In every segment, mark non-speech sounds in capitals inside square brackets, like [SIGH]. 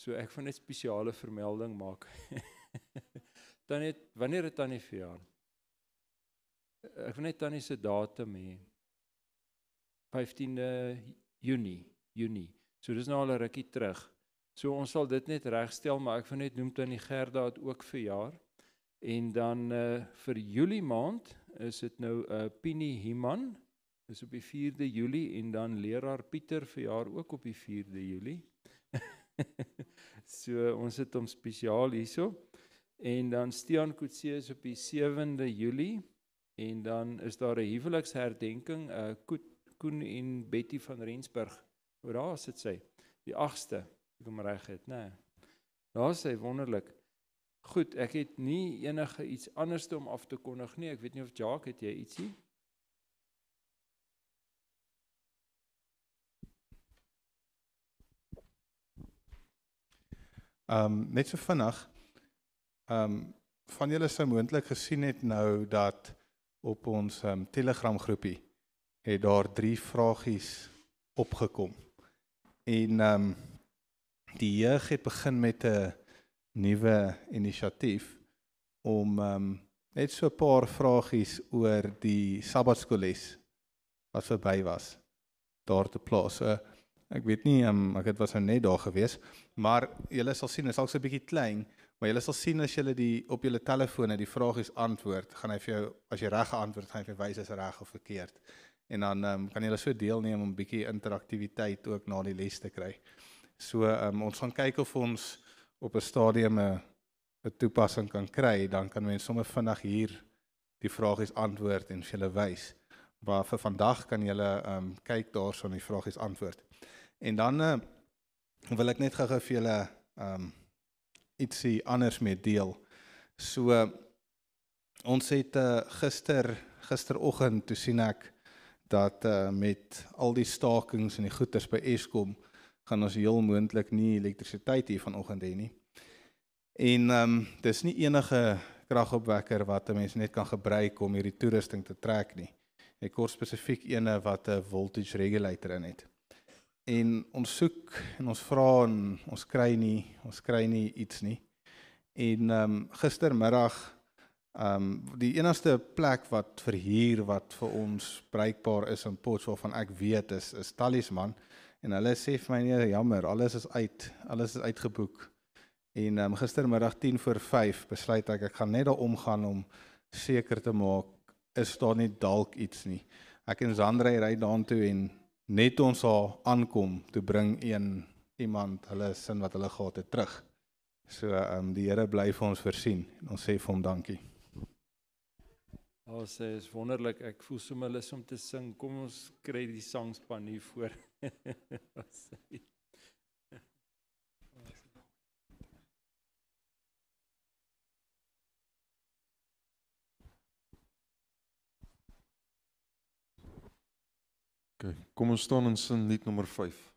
So ek gaan net spesiale vermelding maak. [LAUGHS] Tannie, wanneer het Tannie verjaar? Ek wil net Tannie se datum hê. 15de Junie, Junie. So dis nou al 'n rukkie terug. So ons sal dit net regstel, maar ek wil net noem Tannie Gerda het ook verjaar. En dan uh vir Julie maand is dit nou 'n uh, eh, Pini Himan is op die 4de Julie en dan leraar Pieter verjaar ook op die 4de Julie. [LAUGHS] So ons het hom spesiaal hierso. En dan Stean Kutse is op die 7de Julie en dan is daar 'n huweliksherdenking uh Koet, Koen en Betty van Rensburg. Oor daar sit sy die 8ste, ek hom reg het, nê. Nee. Daar sê wonderlik. Goed, ek het nie enige iets anderste om af te kondig nie. Ek weet nie of Jacques het jy ietsie? Ehm um, net so vinnig. Ehm um, van julle sou moontlik gesien het nou dat op ons ehm um, Telegram groepie het daar drie vragies opgekom. En ehm um, die jeug het begin met 'n nuwe inisiatief om ehm um, net so 'n paar vragies oor die Sabbatskoolles wat verby was daar te plaas. So, ek weet nie ehm um, ek het was nou net daar gewees maar julle sal sien, dit is dalk so 'n bietjie klein, maar julle sal sien as julle die op julle telefone die vragies antwoord, gaan hy vir jou as jy reg geantwoord, gaan hy vir wys as reg of verkeerd. En dan um, kan julle so deelneem om 'n bietjie interaktiwiteit ook na die les te kry. So um, ons gaan kyk of ons op 'n stadium 'n 'n toepassing kan kry, dan kan mense sommer vinnig hier die vragies antwoord en vir hulle wys. Maar vir vandag kan julle ehm um, kyk daarson die vragies antwoord. En dan 'n ehm, uh, wil ek net gou-gou vir julle ehm um, ietsie anders mee deel. So ons het uh, gister gisteroggend toe sien ek dat uh, met al die stakings en die goeders by Eskom gaan ons heel moontlik nie elektrisiteit hier vanoggend hê nie. En ehm um, dis nie enige kragopwekker wat 'n mens net kan gebruik om hierdie toerusting te trek nie. Hy kort spesifiek ene wat 'n voltage regulator in het en ons soek en ons vra en ons kry nie ons kry nie iets nie. En ehm um, gistermiddag ehm um, die enigste plek wat verhuur wat vir ons bruikbaar is in Potchefstroom van ek weet is is Talisman en hulle sê vir my nee jammer alles is uit alles is uitgeboek. En ehm um, gistermiddag 10 voor 5 besluit ek ek gaan net daar omgaan om seker te maak is daar nie dalk iets nie. Ek en Zandrey ry daartoe en net ons haar aankom toe bring een iemand hulle sin wat hulle gehad het terug. So ehm um, die Here bly vir ons voorsien en ons sê vir hom dankie. Ons sê is wonderlik. Ek voel sommer lus om te sing. Kom ons kry die sangspan hier voor. [LAUGHS] Kom ons staan in sin lied nommer 5.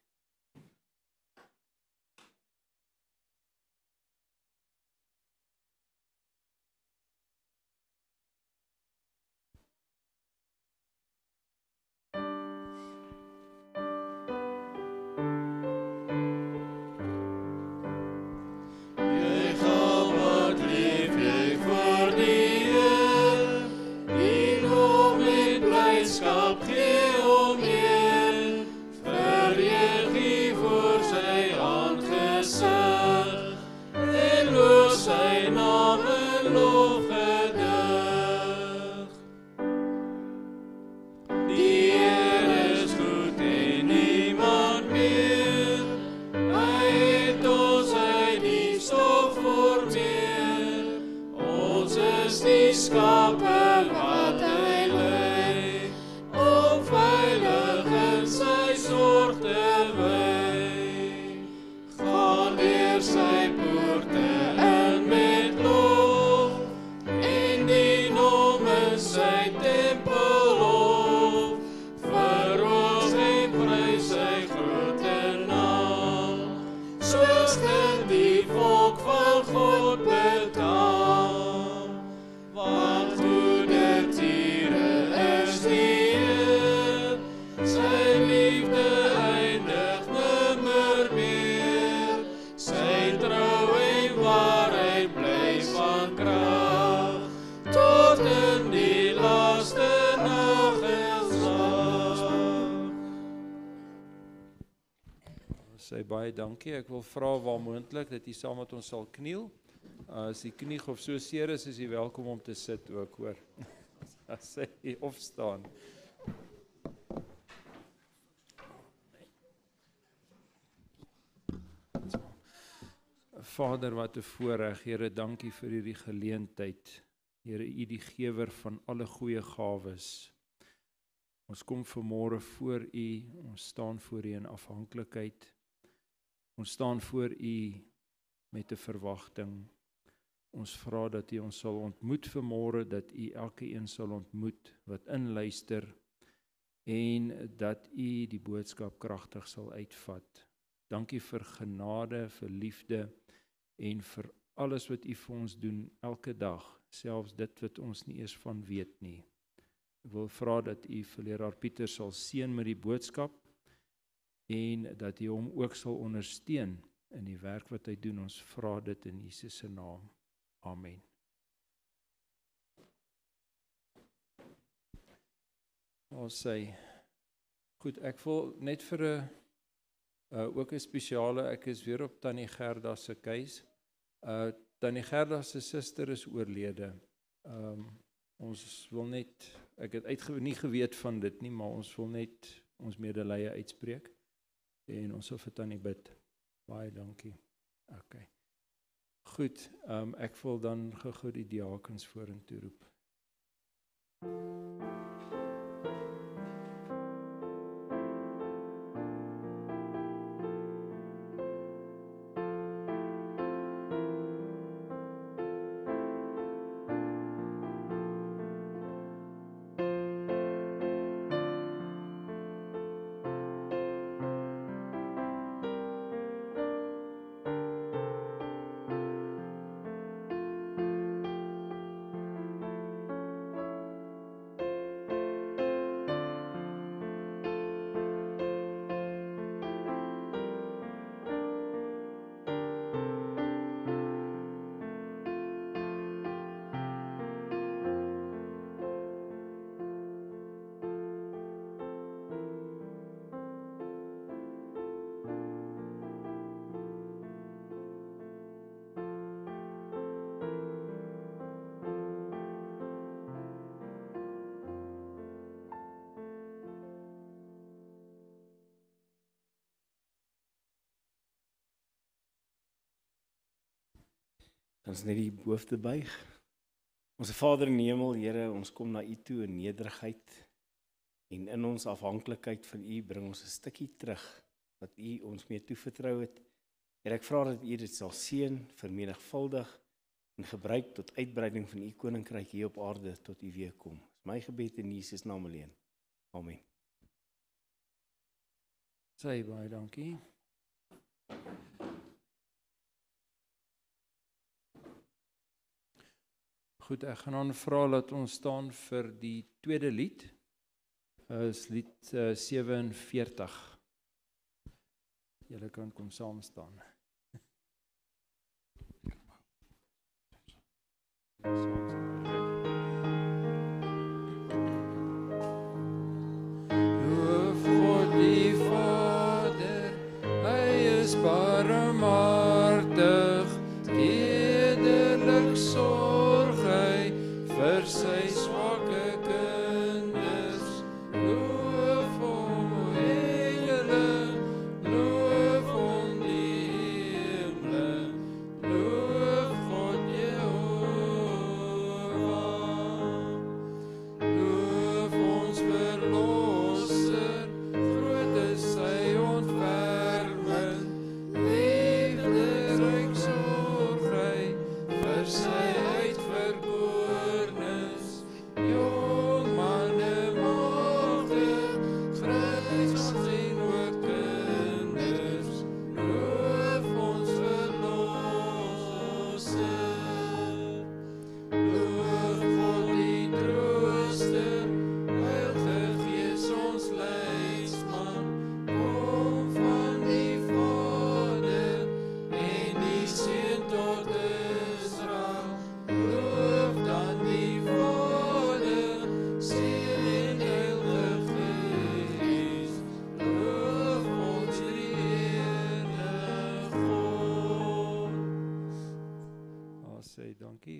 baie dankie. Ek wil vra waar moontlik dat u saam met ons sal kniel. Uh, as u knie of so seer is, is u welkom om te sit ook, hoor. [LAUGHS] As sê u of staan. Vader, wat 'n voorreg. Here, dankie vir hierdie geleentheid. Here, u die gewer van alle goeie gawes. Ons kom vanmôre voor U, ons staan voor U in afhanklikheid. Ons staan voor U met 'n verwagting. Ons vra dat U ons sal ontmoet vanmôre, dat U elke een sal ontmoet wat inluister en dat U die boodskap kragtig sal uitvat. Dankie vir genade, vir liefde en vir alles wat U vir ons doen elke dag, selfs dit wat ons nie eers van weet nie. Ek wil vra dat U vir leraar Pieter sal seën met die boodskap en dat U hom ook sal ondersteun in die werk wat hy doen. Ons vra dit in Jesus se naam. Amen. Ons sê goed, ek wil net vir 'n uh ook 'n spesiale, ek is weer op Tannie Gerda se keuse. Uh Tannie Gerda se suster is oorlede. Um ons wil net ek het uitgewe nie geweet van dit nie, maar ons wil net ons medelee uitspreek en ons sal vir tannie bid. Baie dankie. OK. Goed, um, ek wil dan gou-gou die diakens vorentoe roep. Thank you. Ons net die hoofde buig. Ons Vader in die hemel, Here, ons kom na U toe in nederigheid en in ons afhanklikheid van U bring ons 'n stukkie terug wat U ons mee toevertrou het. Here, ek vra dat U dit sal seën, vermenigvuldig en gebruik tot uitbreiding van U koninkryk hier op aarde tot U weer kom. Dis my gebed in Jesus naam alleen. Amen. Sê baie dankie. Goed, ek gaan dan vra dat ons staan vir die tweede lied. Eh, is lied uh, eh, 47. Julle kan kom saam staan. Ek kom. Ons staan.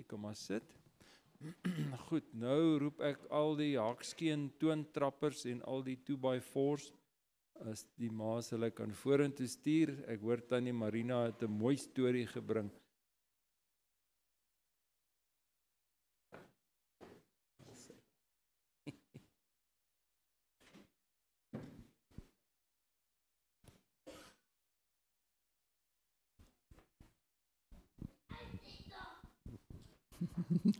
kom maar sit. Goed, nou roep ek al die hakskeen toontrappers en al die 2 by 4s as die maas hulle kan vorentoe stuur. Ek hoor tannie Marina het 'n mooi storie gebring. [LAUGHS]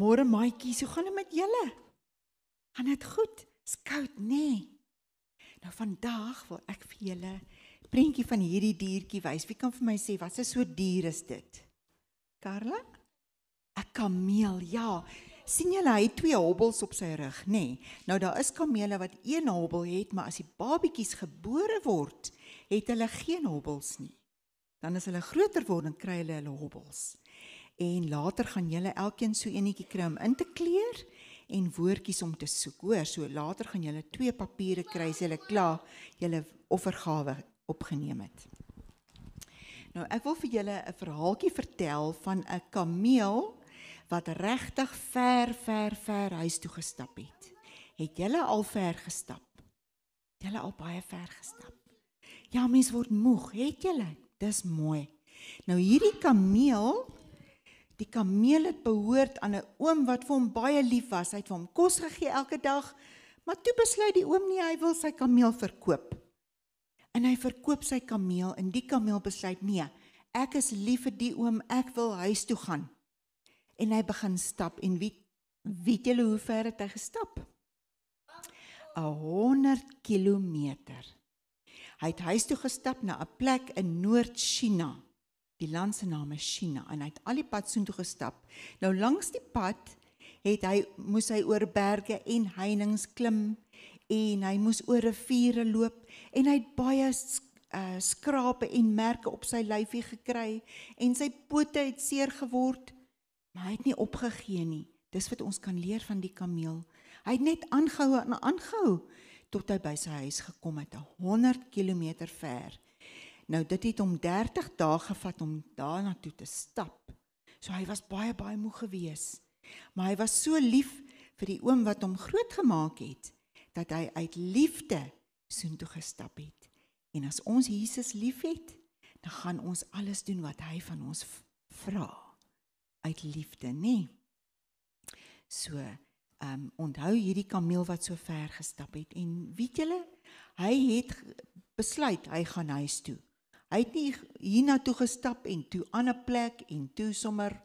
Môre maatjies, hoe gaan dit met julle? Gaan dit goed? Skout, nê? Nee. Nou vandag wil ek vir julle 'n prentjie van hierdie diertjie wys. Wie kan vir my sê wat 'n so dier is dit? Karla? 'n Kameel. Ja. sien julle hy het twee hobbels op sy rug, nê? Nee. Nou daar is kamele wat een hobbel het, maar as die babetjies gebore word, het hulle geen hobbels nie. Dan as hulle groter word, dan kry hulle hulle hobbels en later gaan julle elkeen so enetjie kry om in te kleer en woordjies om te soek hoor so later gaan julle twee papiere kry as julle klaar julle offergawe opgeneem het nou ek wil vir julle 'n verhaaltjie vertel van 'n kameel wat regtig ver ver ver huis toe gestap het het julle al ver gestap julle al baie ver gestap ja mens word moeg het julle dis mooi nou hierdie kameel Die kameel het behoort aan 'n oom wat vir hom baie lief was. Hy het vir hom kos gegee elke dag, maar toe besluit die oom nie hy wil sy kameel verkoop. En hy verkoop sy kameel en die kameel besluit nee, ek is lief vir die oom, ek wil huis toe gaan. En hy begin stap en wie weet julle hoe ver het hy gestap? 100 km. Hy het huis toe gestap na 'n plek in Noord-China. Die land se naam is China en hy het al die pad soontoe gestap. Nou langs die pad het hy moes hy oor berge en heininge klim en hy moes oor riviere loop en hy het baie uh skrape en merke op sy lyfie gekry en sy pote het seer geword maar hy het nie opgegee nie dis wat ons kan leer van die kameel hy het net aangehou en aangehou tot hy by sy huis gekom het 100 km ver Nou dit het hom 30 dae gevat om daarna toe te stap. So hy was baie baie moeg geweest. Maar hy was so lief vir die oom wat hom grootgemaak het dat hy uit liefde soontoe gestap het. En as ons Jesus liefhet, dan gaan ons alles doen wat hy van ons vra uit liefde, nê? Nee. So, ehm um, onthou hierdie kameel wat so ver gestap het en weet julle, hy het besluit hy gaan huis toe. Hy het nie hiernatoe gestap en toe aan 'n plek en toe sommer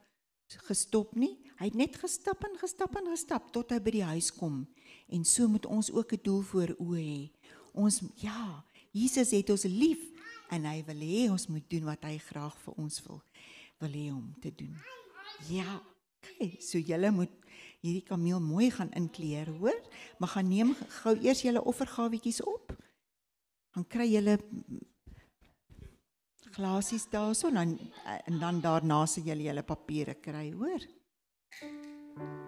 gestop nie. Hy het net gestap en gestap en gestap tot hy by die huis kom. En so moet ons ook 'n doel voor oë hê. Ons ja, Jesus het ons lief en hy wil hê ons moet doen wat hy graag vir ons wil wil hê om te doen. Ja. Okay, so julle moet hierdie kameel mooi gaan inkleer, hoor? Maar gaan neem gou eers julle offergawetjies op. Dan kry julle glasies daarso en dan eh, en dan daarna sal julle julle papiere kry, hoor. Mm.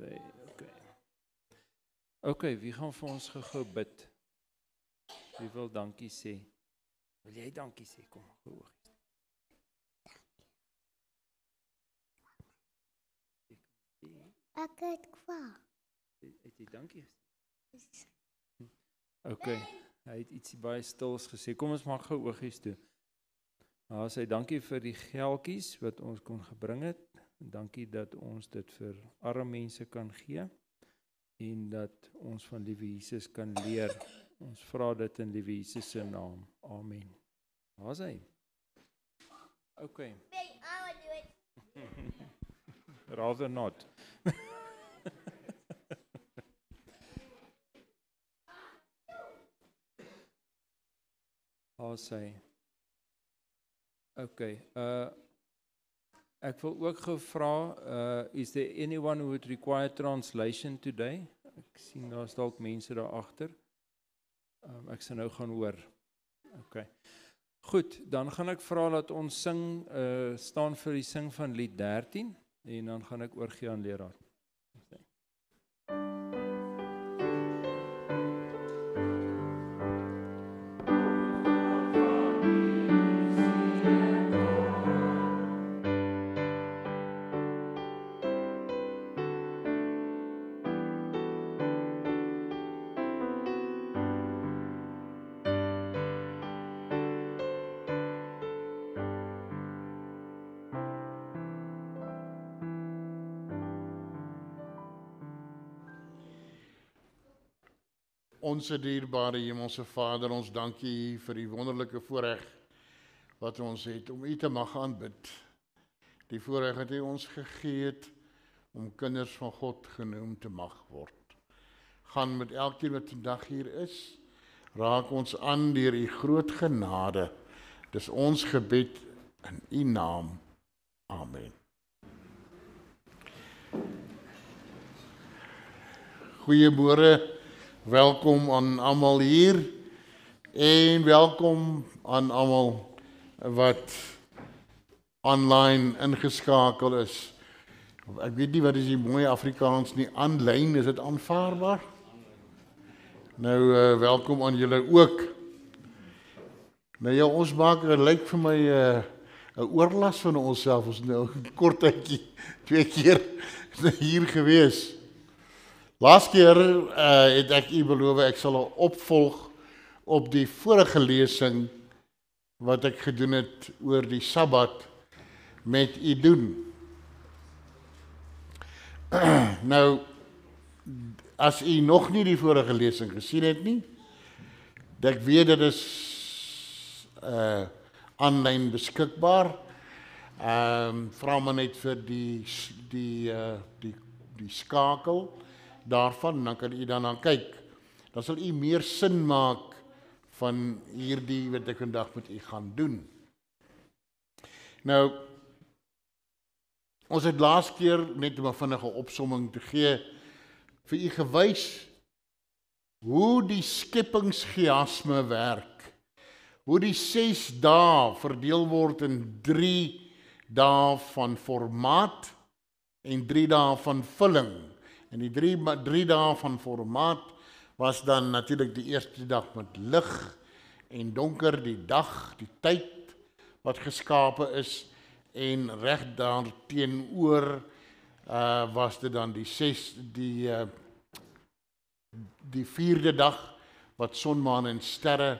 Okay. Okay, wie gaan vir ons gou bid? Wie wil dankie sê? Wil jy dankie sê? Kom hoog. Ek het kwaad. Het jy dankie gesê? Okay. Hy het ietsie baie stils gesê. Kom ons maak gou oogies toe. Ja, sy dankie vir die geltjies wat ons kon gebring het. En dankie dat ons dit vir arme mense kan gee en dat ons van liewe Jesus kan leer. Ons vra dit in liewe Jesus se naam. Amen. Waar is hy? OK. Hey, I want to do it. Rather not. Ons [LAUGHS] sê. OK. Uh Ek wil ook gevra, uh is there anyone who would require translation today? Ek sien daar's dalk mense daar agter. Um, ek sal nou gaan hoor. OK. Goed, dan gaan ek vra dat ons sing uh staan vir die sing van lied 13 en dan gaan ek oorgie aan leraar. Ons dierbare Hemelse Vader, ons dank U vir die wonderlike voorreg wat ons het om U te mag aanbid. Die voorreg wat U ons gegee het om kinders van God genoem te mag word. Gaan met elkeen wat vandag hier is, raak ons aan deur U groot genade. Dis ons gebed in U naam. Amen. Goeiemôre Welkom aan almal hier en welkom aan almal wat online ingeskakel is. Ek weet nie wat is die mooi Afrikaans nie, aanlyn is dit aanvaarbaar. Nou uh, welkom aan julle ook. Nou ja, ons maak dit lyk vir my 'n uh, eh, 'n oorlas van onsself ons nou kort tydjie twee keer [LAUGHS] hier gewees. Laas keer uh, het ek u beloof ek sal 'n opvolg op die vorige lesing wat ek gedoen het oor die Sabbat met u doen. [CLEARS THROAT] nou as u nog nie die vorige lesing gesien het nie, ek weet dit is uh eh, aanlyn beskikbaar. Ehm um, vra maar net vir die die uh die die skakel daarvan en dan kan u daarna kyk. Dan sal u meer sin maak van hierdie wat ek vandag met u gaan doen. Nou ons het laas keer net 'n vinnige opsomming te gee vir u gewys hoe die skepingsgeasme werk. Hoe die 6 dae verdeel word in 3 dae van formaat en 3 dae van vulling. En die drie drie dae van formaat was dan natuurlik die eerste dag met lig en donker die dag, die tyd wat geskape is en reg daar teenoor uh eh, was dit dan die 6 die uh die vierde dag wat son, maan en sterre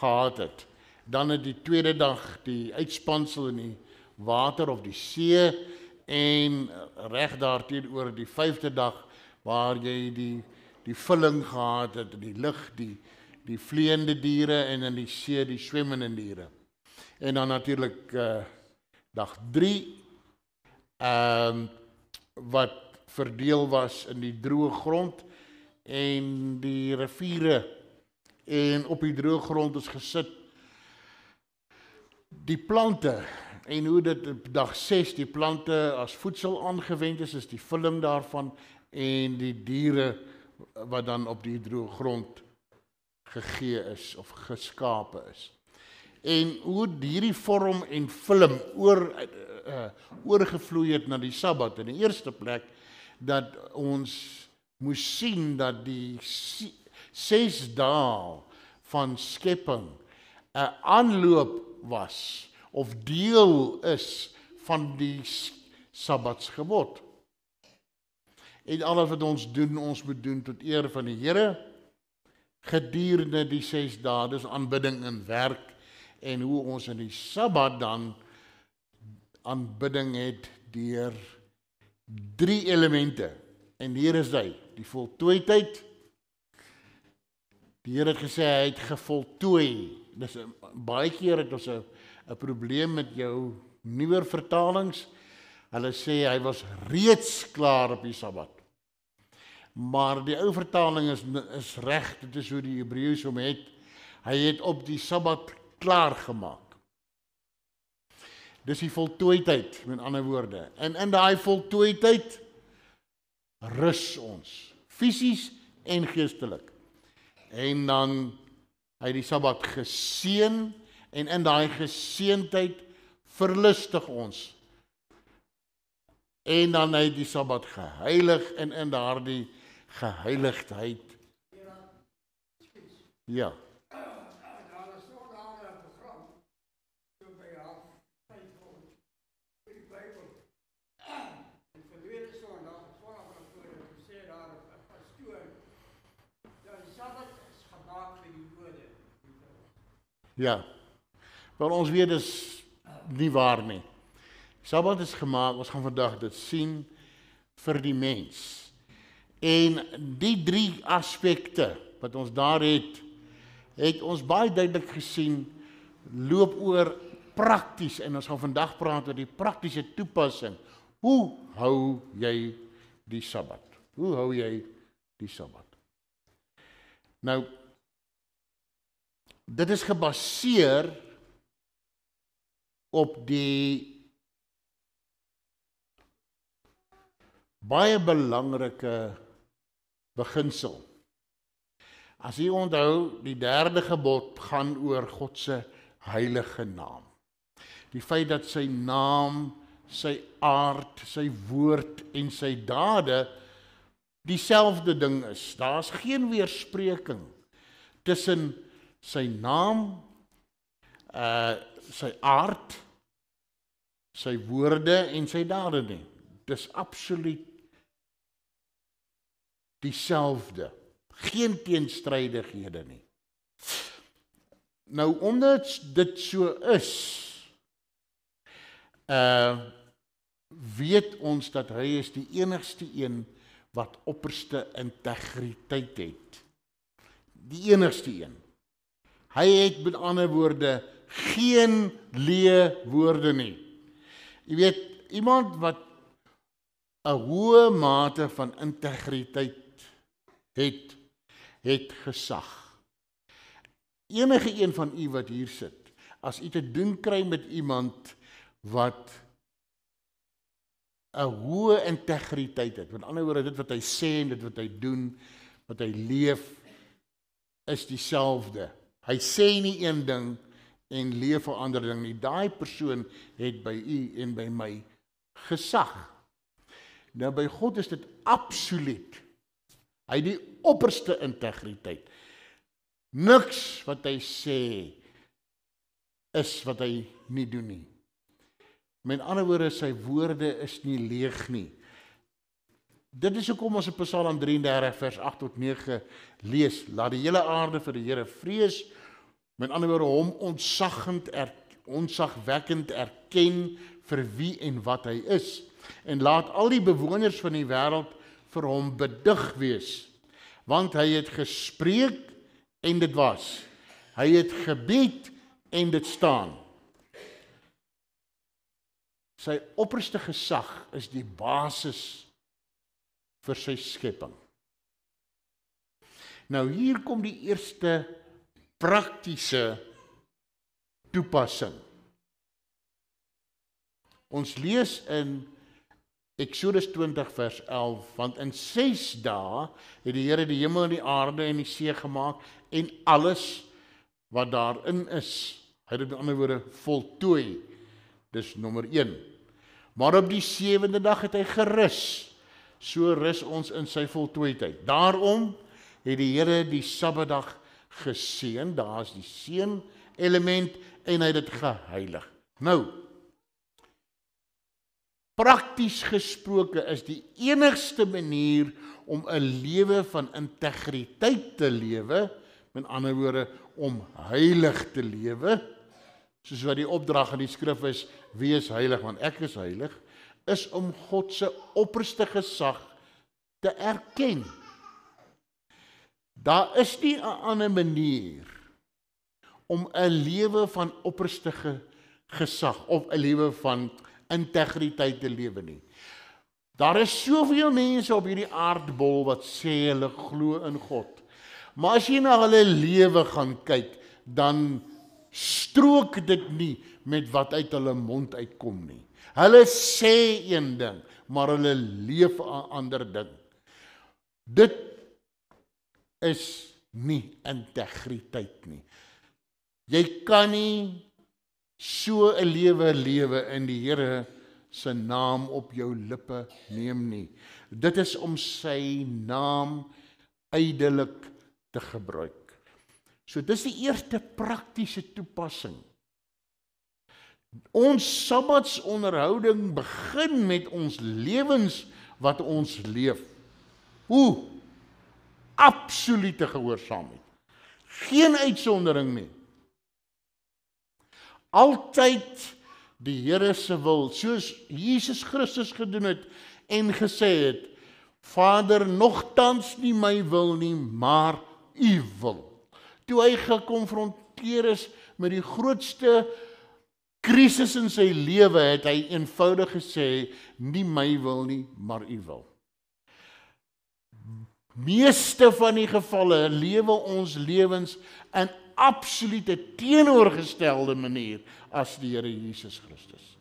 gehad het. Dan het die tweede dag die uitspansel in die water of die see en reg daarteenoor die 5de dag waar jy die die vulling gehad het in die lig die die vleiende diere en in die see die swemmende diere. En dan natuurlik uh eh, dag 3 ehm uh, wat verdeel was in die droë grond en die riviere en op die droë grond is gesit die plante En hoe dit dag 6 die plante as voedsel aangewend is, is die film daarvan en die diere wat dan op die droë grond gegee is of geskape is. En hoe hierdie vorm en film oor uh, oorgevloei het na die Sabbat in die eerste plek dat ons moes sien dat die 6 si dae van skepping 'n aanloop was of deel is van die Sabbatsgebod. En alles wat ons doen, ons moet doen tot eer van die Here gedurende die 6 dae, dis aanbidding en werk en hoe ons in die Sabbat dan aanbidding het deur drie elemente. En hier is hy, die voltooiheid. Die Here het gesê hy het gevoltooi. Dis baie keer het ons 'n 'n probleem met jou nuwer vertalings. Hulle sê hy was reeds klaar op die Sabbat. Maar die ou vertaling is is reg, dit is hoe die Hebreëse hom het. Hy het op die Sabbat klaar gemaak. Dis die voltooidheid, met ander woorde. En in daai voltooidheid rus ons fisies en geestelik. En dan hy die Sabbat geseën en in daai geseentheid verlustig ons. En dan hy die Sabbat geheilig en in daardie geheiligheid. Ja. Yeah. Ja. Wel ons weet dis nie waar nie. Sabbat is gemaak, ons gaan vandag dit sien vir die mens. En die drie aspekte wat ons daar het, het ons baie duidelik gesien loop oor prakties en ons gaan vandag praat oor die praktiese toepassing. Hoe hou jy die Sabbat? Hoe hou jy die Sabbat? Nou dit is gebaseer op die baie belangrike beginsel. As jy onthou, die derde gebod gaan oor God se heilige naam. Die feit dat sy naam, sy aard, sy woord en sy dade dieselfde ding is. Daar's geen weerspreking tussen sy naam uh sy aard, sy woorde en sy dade nie. Dis absoluut dieselfde. Geen teenstrydighede nie. Nou omdat dit so is, uh weet ons dat hy is die enigste een wat opperste integriteit het. Die enigste een. Hy het met ander woorde geen leë woorde nie. Jy weet, iemand wat 'n hoë mate van integriteit het, het gesag. Enige een van u wat hier sit, as u te doen kry met iemand wat 'n hoë integriteit het, met ander woorde dit wat hy sê en dit wat hy doen, wat hy leef is dieselfde. Hy sê nie een ding en leefverandering nie. Daai persoon het by u en by my gesag. Nou by God is dit absoluut. Hy het die opperste integriteit. Niks wat hy sê is wat hy nie doen nie. Met ander woorde, sy woorde is nie leeg nie. Dit is hoekom ons op Psalm 33 vers 8 tot 9 lees: Laat die hele aarde vir die Here vrees, Met ander woorde hom ontsaggend er, ontsagwekkend erken vir wie en wat hy is en laat al die bewoners van die wêreld vir hom bedig wees want hy het gespreek en dit was hy het gebied en dit staan sy opperste gesag is die basis vir sy skepping nou hier kom die eerste praktiese toepassing. Ons lees in Eksodus 20 vers 11 want in 6 dae het die Here die hemel en die aarde en die see gemaak en alles wat daarin is. Hy het met ander woorde voltooi. Dis nommer 1. Maar op die 7de dag het hy gerus. So rus ons in sy voltooiheid. Daarom het die Here die Sabbatdag geseën, daar's die seën element en hy het dit geheilig. Nou prakties gesproke is die enigste manier om 'n lewe van integriteit te lewe, met ander woorde om heilig te lewe, soos wat die opdrag in die skrif is, wees heilig want ek is heilig, is om God se opperste gesag te erken. Daar is nie 'n ander manier om 'n lewe van opperste gesag of 'n lewe van integriteit te lewe nie. Daar is soveel mense op hierdie aardbol wat sê hulle glo in God. Maar as jy na hulle lewe gaan kyk, dan strook dit nie met wat uit hulle mond uitkom nie. Hulle sê een ding, maar hulle leef 'n ander ding. Dit is nie integriteit nie. Jy kan nie so 'n lewe lewe in die Here se naam op jou lippe neem nie. Dit is om sy naam ydelik te gebruik. So dis die eerste praktiese toepassing. Ons sabbatsonderhouding begin met ons lewens wat ons leef. Hoe? absolute gehoorsaamheid. Geen uitsondering nie. Altyd die Here se wil, soos Jesus Christus gedoen het en gesê het: Vader, nogtans nie my wil nie, maar U wil. Toe hy gekonfronteer is met die grootste krisis in sy lewe, het hy eenvoudig gesê: Nie my wil nie, maar U wil meeste van die gevalle lewe ons lewens in absolute teenoorgestelde manier as die Here Jesus Christus.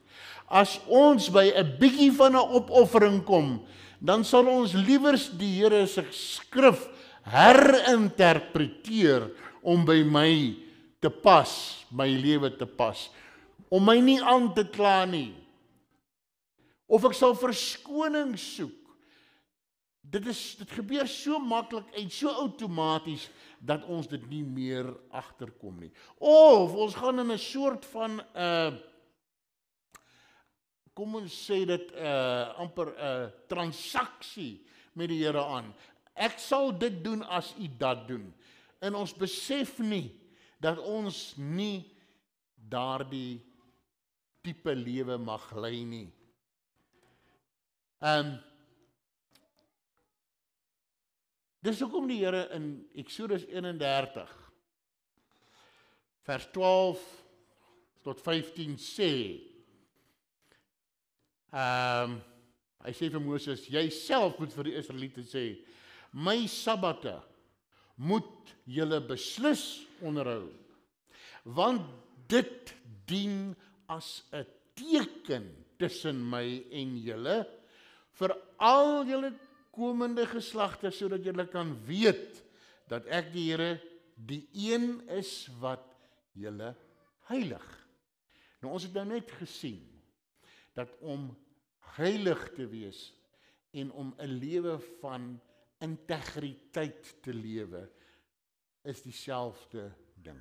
As ons by 'n bietjie van 'n opoffering kom, dan sal ons liewers die Here se skrif herinterpreteer om by my te pas, my lewe te pas, om my nie aan te kla nie. Of ek sal verskoning soek dit is dit gebeur so maklik en so outomaties dat ons dit nie meer agterkom nie. Of ons gaan in 'n soort van 'n uh, eh, kom ons sê dit 'n uh, eh, amper 'n uh, eh, transaksie met die Here aan. Ek sal dit doen as u dit doen. En ons besef nie dat ons nie daardie tipe lewe mag lei nie. Ehm um, Dis hoekom die Here in Eksodus 31 vers 12 tot 15 sê ehm um, hy sê vir Moses jy self moet vir die Israeliete sê my sabbate moet julle beslis onderhou want dit dien as 'n teken tussen my en julle vir al julle komende geslagte sodat julle kan weet dat ek die Here die een is wat julle heilig. Nou ons het nou net gesien dat om heilig te wees en om 'n lewe van integriteit te lewe is dieselfde ding.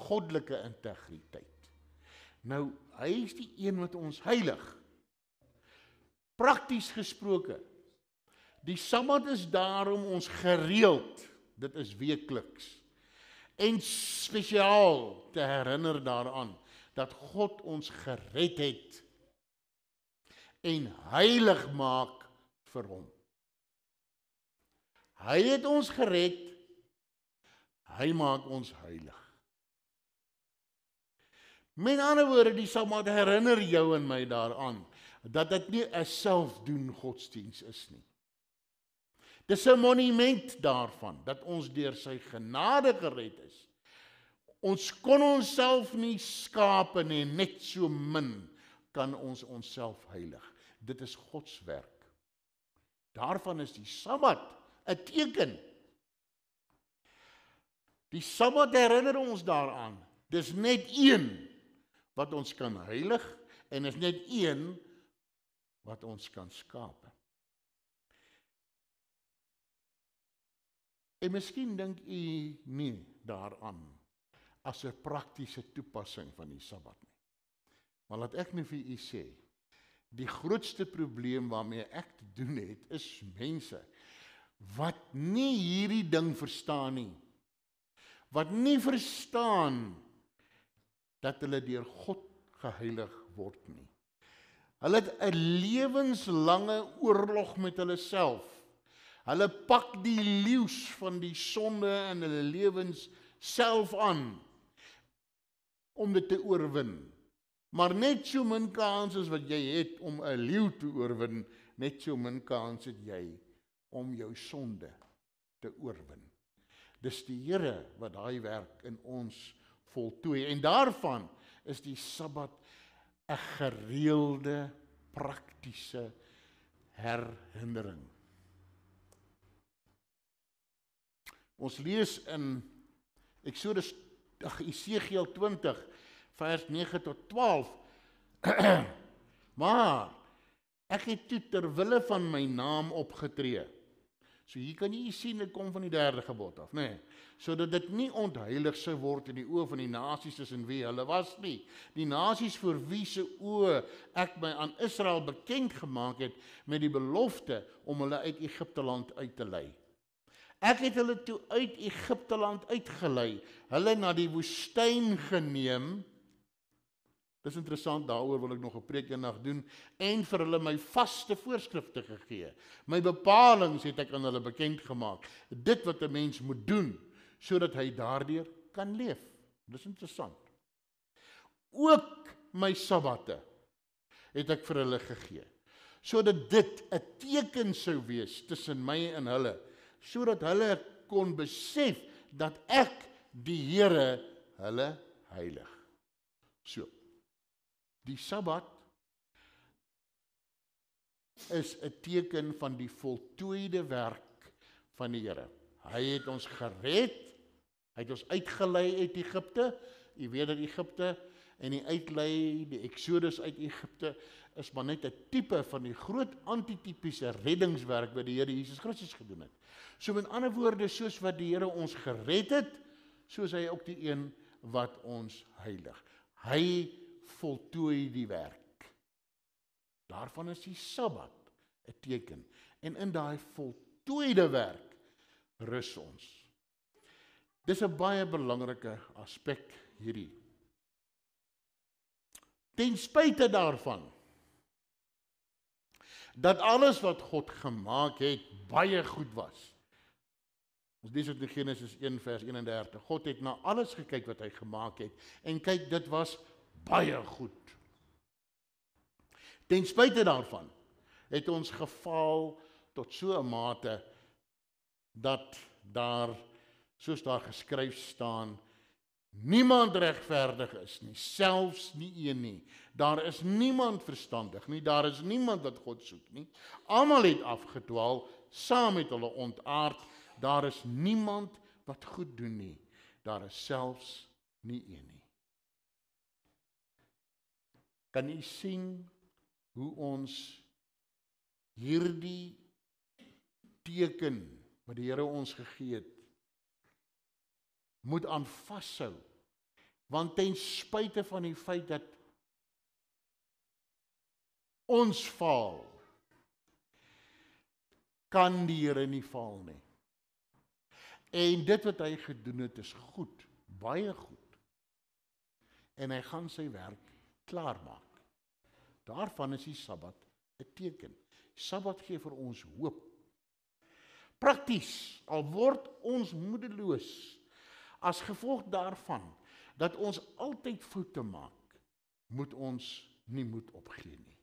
Goddelike integriteit. Nou hy is die een wat ons heilig. Prakties gesproke Die Sabbat is daarom ons gereeld, dit is weekliks. En spesiaal te herinner daaraan dat God ons gered het en heilig maak vir hom. Hy het ons gered. Hy maak ons heilig. Met ander woorde, die Sabbat herinner jou en my daaraan dat dit nie 'n selfdoen godsdiens is nie. Dis 'n monument daarvan dat ons deur sy genade gered is. Ons kon onsself nie skape nie, net so min kan ons onsself heilig. Dit is God se werk. Daarvan is die Sabbat 'n teken. Die Sabbat herinner ons daaraan. Dis net een wat ons kan heilig en is net een wat ons kan skape. En miskien dink u nie daaraan as 'n praktiese toepassing van die Sabbat nie. Maar laat ek net nou vir u sê, die grootste probleem waarmee ek te doen het, is mense wat nie hierdie ding verstaan nie. Wat nie verstaan dat hulle deur God geheilig word nie. Hulle het 'n lewenslange oorlog met hulle self Hulle pak die leeu's van die sonde in hulle lewens self aan om dit te oorwin. Maar net so min kans as wat jy het om 'n leeu te oorwin, net so min kans het jy om jou sonde te oorwin. Dis die Here wat daai werk in ons voltooi en daarvan is die Sabbat 'n gereelde praktiese herinnering. Ons lees in Eksodus ag Esegiel 20 vers 9 tot 12. [CLEARS THROAT] maar ek het toe ter wille van my naam opgetree. So hier kan jy sien dit kom van die derde gebod af, nê? Nee. Sodat dit nie ontheilig sou word in die oë van die nasies tussen wie hulle was nie. Die nasies vir wie se oë ek my aan Israel bekend gemaak het met die belofte om hulle uit Egipte land uit te lei. Ek het hulle toe uit Egipte land uitgelei, hulle na die woestyn geneem. Dis interessant, daaroor wil ek nog 'n preek eendag doen en vir hulle my vaste voorskrifte gegee. My bepalinge het ek aan hulle bekend gemaak. Dit wat 'n mens moet doen sodat hy daardeur kan leef. Dis interessant. Ook my sabbate het ek vir hulle gegee sodat dit 'n teken sou wees tussen my en hulle sodat hulle kon besef dat ek die Here hulle heilig. So. Die Sabbat is 'n teken van die voltooide werk van die Here. Hy het ons gered. Hy het ons uitgelei uit Egipte. U weet dat Egipte en die uitlei die Exodus uit Egipte is maar net 'n tipe van die groot antitipiese reddingswerk wat die Here Jesus Christus gedoen het. So met ander woorde, soos wat die Here ons gered het, soos hy ook die een wat ons heilig. Hy voltooi die werk. Daarvan is die Sabbat 'n teken. En in daai voltooide werk rus ons. Dis 'n baie belangrike aspek hierdie ten spyte daarvan dat alles wat God gemaak het baie goed was. Ons lees dit in Genesis 1 vers 31. God het na alles gekyk wat hy gemaak het en kyk dit was baie goed. Ten spyte daarvan het ons gefaal tot so 'n mate dat daar soos daar geskryf staan Niemand regverdig is nie, selfs nie een nie. Daar is niemand verstandig nie, daar is niemand wat God soek nie. Almal het afgedwaal, saam met hulle ontaard. Daar is niemand wat goed doen nie. Daar is selfs nie een nie. Kan u sien hoe ons hierdie teken wat die Here ons gegee het moet aan vashou. Want ten spyte van die feit dat ons faal kan die Here nie faal nie. En dit wat hy gedoen het is goed, baie goed. En hy gaan sy werk klaar maak. Daarvan is die Sabbat 'n teken. Sabbat gee vir ons hoop. Prakties, al word ons moedeloos As gevolg daarvan dat ons altyd foute maak, moet ons nie moed opgee nie.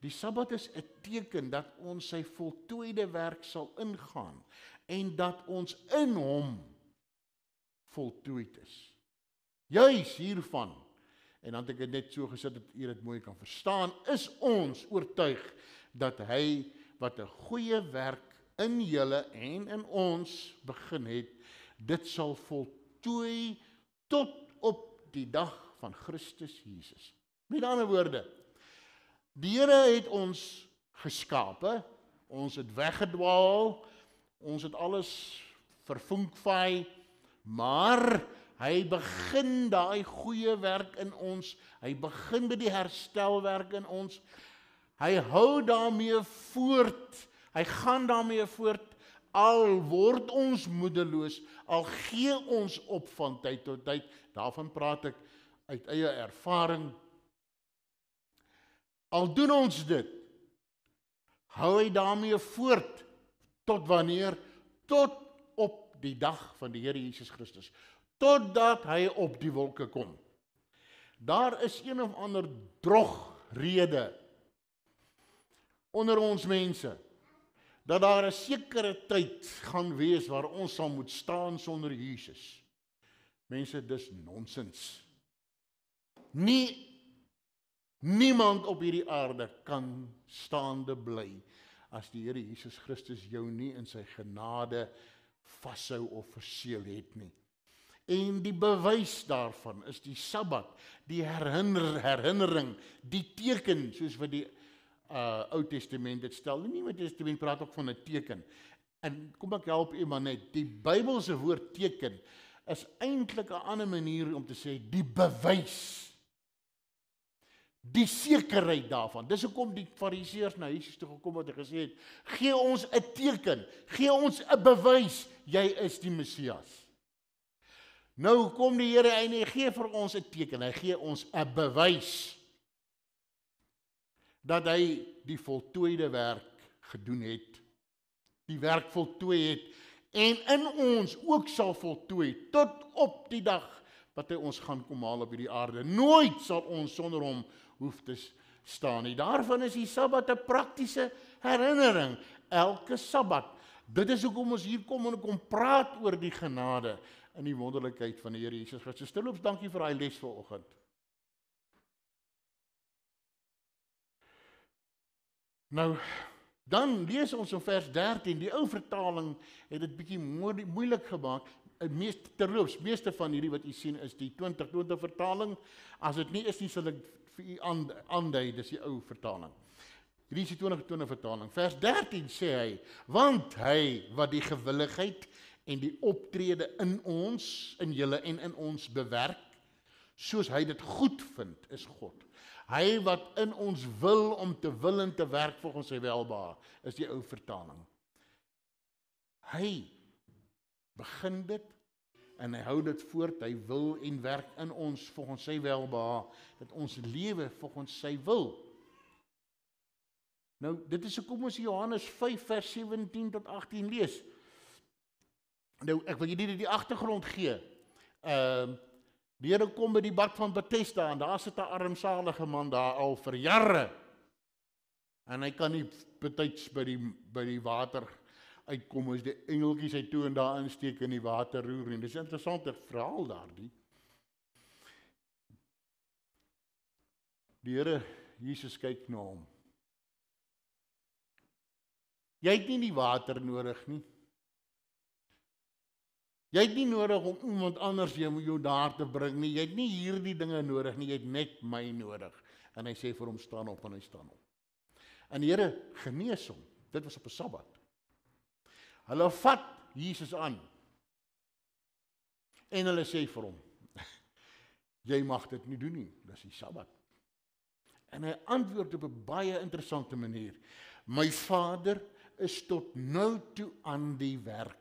Die Sabbat is 'n teken dat ons sy voltooide werk sal ingaan en dat ons in hom voltooid is. Juis hiervan en dan het ek net so gesit dat u dit mooi kan verstaan, is ons oortuig dat hy wat 'n goeie werk in julle en in ons begin het, dit sal voltooi voltooi tot op die dag van Christus Jesus. Met ander woorde, die Here het ons geskape. Ons het weggedwaal. Ons het alles vervunkvai, maar hy begin daai goeie werk in ons. Hy begin met die herstelwerk in ons. Hy hou daarmee voort. Hy gaan daarmee voort al word ons moedeloos, al gee ons op van tyd tot tyd, daarvan praat ek uit eie ervaring. Al doen ons dit, hou hy daarmee voort tot wanneer? Tot op die dag van die Here Jesus Christus, totdat hy op die wolke kom. Daar is een of ander drog rede onder ons mense dat daar 'n sekere tyd gaan wees waar ons sal moet staan sonder Jesus. Mense, dis nonsens. Nie niemand op hierdie aarde kan staande bly as die Here Jesus Christus jou nie in sy genade vashou of verseël het nie. En die bewys daarvan is die Sabbat, die herinner herinnering, die teken soos wat die uh Ou Testament dit stel. Die Nuwe Testament praat ook van 'n teken. En kom ek help u maar net. Die Bybelse woord teken is eintlik 'n ander manier om te sê die bewys. Die sekerheid daarvan. Dis hoekom die Fariseërs na Jesus toe gekom het en gesê het: "Gee ons 'n teken, gee ons 'n bewys jy is die Messias." Nou kom die Here en hy gee vir ons 'n teken. Hy gee ons 'n bewys dat hy die voltooide werk gedoen het die werk voltooi het en in ons ook sal voltooi tot op die dag wat hy ons gaan kom haal op hierdie aarde nooit sal ons sonder hom hoef te staan nie daarvan is die sabbat 'n praktiese herinnering elke sabbat dit is hoekom ons hier kom en kom praat oor die genade in die wonderlikheid van die Here Jesus Christus. Stilops, dankie vir daai les vanoggend. Nou dan lees ons in vers 13, die ou vertaling het dit bietjie moeilik gemaak. Die meeste terloops, meeste van hierdie wat u sien is die 2020 vertaling. As dit nie is nie, sal ek vir u aandui, dis die ou vertaling. Hierdie is die 2020 vertaling. Vers 13 sê hy, want hy wat die gewilligheid en die optrede in ons, in julle en in ons bewerk soos hy dit goed vind, is God Hy wat in ons wil om te wil en te werk volgens sy welbehae is die ou vertaling. Hy begin dit en hy hou dit voort. Hy wil en werk in ons volgens sy welbehae dat ons lewe volgens sy wil. Nou dit is hoekom ons Johannes 5 vers 17 tot 18 lees. Nou ek wil julle die agtergrond gee. Ehm uh, Die Here kom by die bad van Bethesda en daar sit 'n armsalige man daar al vir jare. En hy kan nie betyds by die by die water uitkom as die engeltjies hy toe en daar insteek in die water roer nie. Dis 'n interessante verhaal daardie. Die Here Jesus kyk na hom. Jy het nie die water nodig nie. Jy het nie nodig om iemand anders jy moet jou daar te bring nie. Jy het nie hierdie dinge nodig nie. Jy het net my nodig. En hy sê vir hom staan op en hy staan op. En die Here genees hom. Dit was op 'n Sabbat. Hulle vat Jesus aan. En hulle sê vir hom: [LAUGHS] Jy mag dit nie doen nie. Dis die Sabbat. En hy antwoord op 'n baie interessante manier: My Vader is tot nou toe aan die werk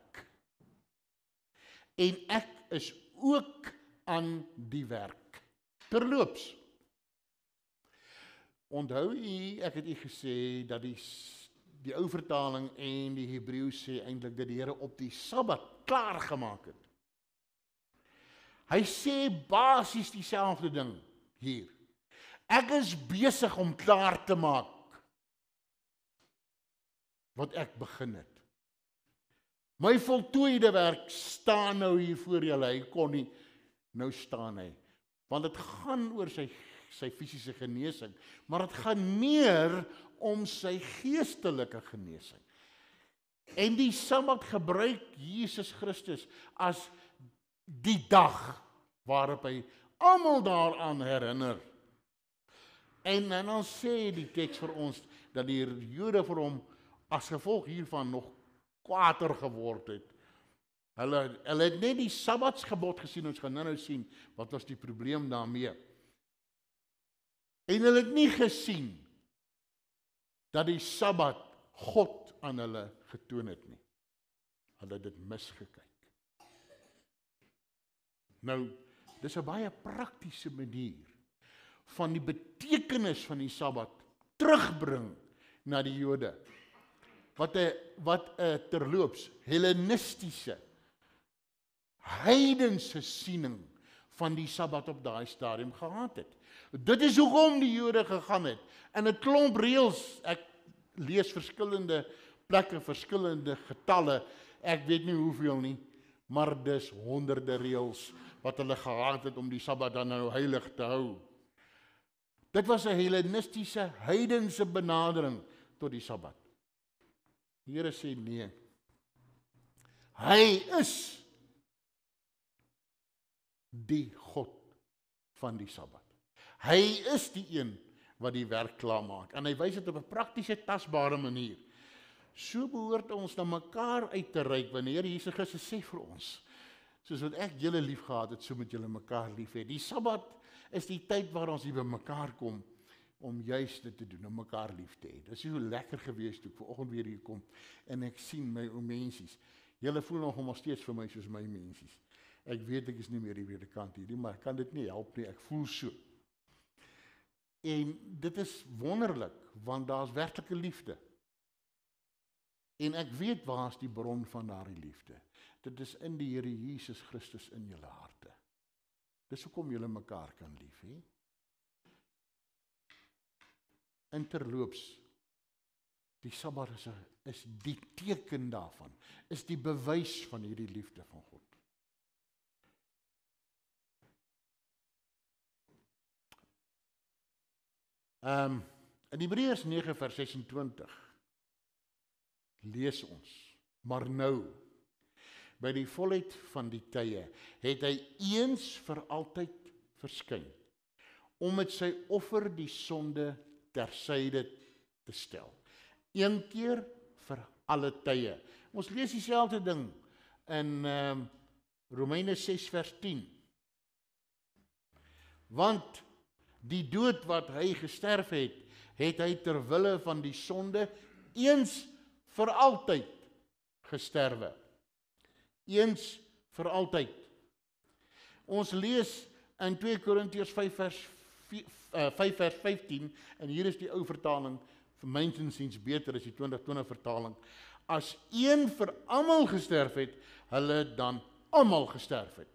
en ek is ook aan die werk. Terloops. Onthou u, ek het u gesê dat die die ou vertaling en die Hebreëus sê eintlik dat die Here op die Sabbat klaar gemaak het. Hy sê basies dieselfde ding hier. Ek is besig om klaar te maak wat ek begin het. My voltooide werk staan nou hier voor julle. Hy kon nie nou staan hy. Want dit gaan oor sy sy fisiese genesing, maar dit gaan meer om sy geestelike genesing. En die Sabbat gebruik Jesus Christus as die dag waarop hy almal daaraan herinner. En dan sê die teks vir ons dat die Jode vir hom as gevolg hiervan nog kwaader geword het. Hulle hulle het net die Sabbatsgebod gesien, ons gaan nou-nou sien wat was die probleem daarmee. En hulle het nie gesien dat die Sabbat God aan hulle getoon het nie. Hulle het dit misgekyk. Nou, dis 'n baie praktiese manier van die betekenis van die Sabbat terugbring na die Jode wat 'n wat 'n terloops hellenistiese heidense siening van die Sabbat op daai stadium gehad het. Dit is hoekom die Jode gegaan het in 'n klomp reëls. Ek lees verskillende plekke, verskillende getalle. Ek weet nie hoeveel nie, maar dis honderde reëls wat hulle gehad het om die Sabbat dan nou heilig te hou. Dit was 'n hellenistiese heidense benadering tot die Sabbat. Die Here sê nee. Hy is die God van die Sabbat. Hy is die een wat die werk klaar maak en hy wys dit op 'n praktiese tasbare manier. So behoort ons na mekaar uit te reik wanneer Jesus Christus sê vir ons: Soos wat ek julle liefgehad het, so moet julle mekaar liefhê. Die Sabbat is die tyd waar ons hier by mekaar kom om juis dit te doen, om mekaar lief te hê. Dit is so lekker gewees toe ek ver oggend weer hier kom en ek sien my ou mensies. Julle voel nog almal steeds vir my soos my mensies. Ek weet ek is nie meer die wederkant hierdie, maar kan dit nie help nie. Ek voel so. En dit is wonderlik want daar's werklike liefde. En ek weet waar's die bron van daardie liefde. Dit is in die Here Jesus Christus in julle harte. Dis hoekom julle mekaar kan lief hê. Interloops die Sabbat is, is die teken daarvan, is die bewys van hierdie liefde van God. Ehm um, in Hebreërs 9:26 lees ons: Maar nou by die volheid van die tye het hy eens vir altyd verskyn om met sy offer die sonde tersyde te stel. Een keer vir alle tye. Ons lees dieselfde ding in ehm um, Romeine 6 vers 10. Want die dood wat hy gesterf het, het hy ter wille van die sonde eens vir altyd gesterwe. Eens vir altyd. Ons lees in 2 Korintiërs 5 vers 4 5:15 eh, en hier is die ou vertaling vir my insiens beter as die 2020 vertaling. As een vir almal gesterf het, hulle dan almal gesterf het.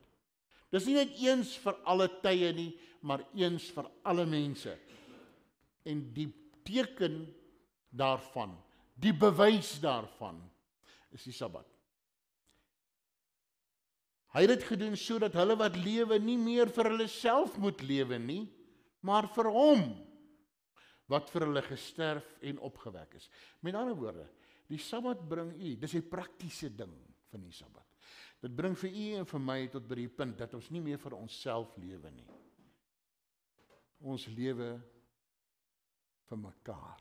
Dis nie net eens vir alle tye nie, maar eens vir alle mense. En die teken daarvan, die bewys daarvan is die Sabbat. Hy het dit gedoen sodat hulle wat lewe nie meer vir hulle self moet lewe nie, maar vir hom wat vir hulle gesterf en opgewek is. Met ander woorde, die Sabbat bring u, dis 'n praktiese ding van die Sabbat. Dit bring vir u en vir my tot by die punt dat ons nie meer vir onsself lewe nie. Ons lewe vir mekaar.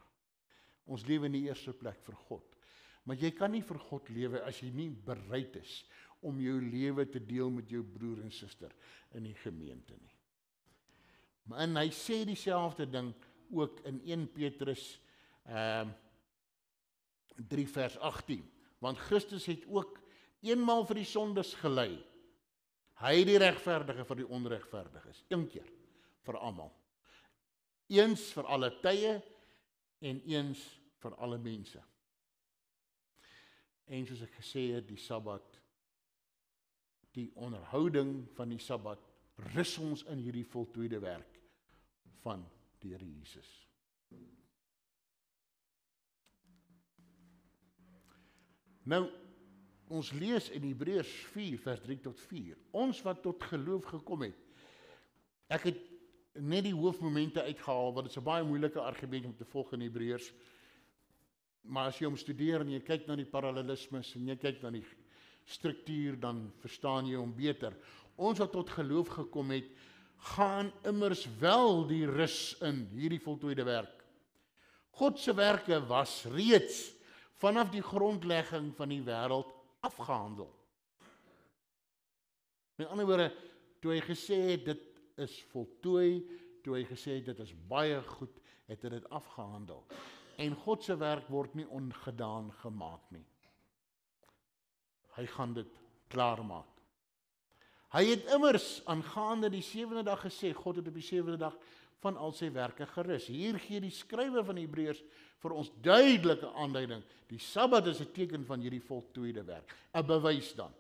Ons lewe in die eerste plek vir God. Maar jy kan nie vir God lewe as jy nie bereid is om jou lewe te deel met jou broer en suster in die gemeente nie. En hy sê dieselfde ding ook in 1 Petrus ehm uh, 3 vers 18, want Christus het ook eenmaal vir die sondes gely. Hy het die regverdige vir die onregverdiges, een keer vir almal. Eens vir alle tye en eens vir alle mense. En soos ek gesê het, die Sabbat die onderhouding van die Sabbat rus ons in hierdie voltooide werk van die Here Jesus. Nou ons lees in Hebreërs 4 vers 3 tot 4. Ons wat tot geloof gekom het. Ek het net die hoofmomente uitgehaal want dit is 'n baie moeilike argument om te volg in Hebreërs. Maar as jy hom studeer en jy kyk na die parallelismes en jy kyk na die struktuur dan verstaan jy hom beter. Ons wat tot geloof gekom het, gaan immers wel die rus in hierdie voltooide werk. God se werke was reeds vanaf die grondlegging van die wêreld afgehandel. Met ander woorde, toe hy gesê het dit is voltooi, toe hy gesê het dit is baie goed, het hy dit afgehandel. En God se werk word nie ongedaan gemaak nie. Hy gaan dit klaarmaak. Hy het immers aangaande die sewende dag gesê God het op die sewende dag van al sy werke gerus. Hier gee die skrywer van Hebreërs vir ons duidelike aanduiding, die Sabbat is 'n teken van hierdie voltooide werk, 'n bewys dan.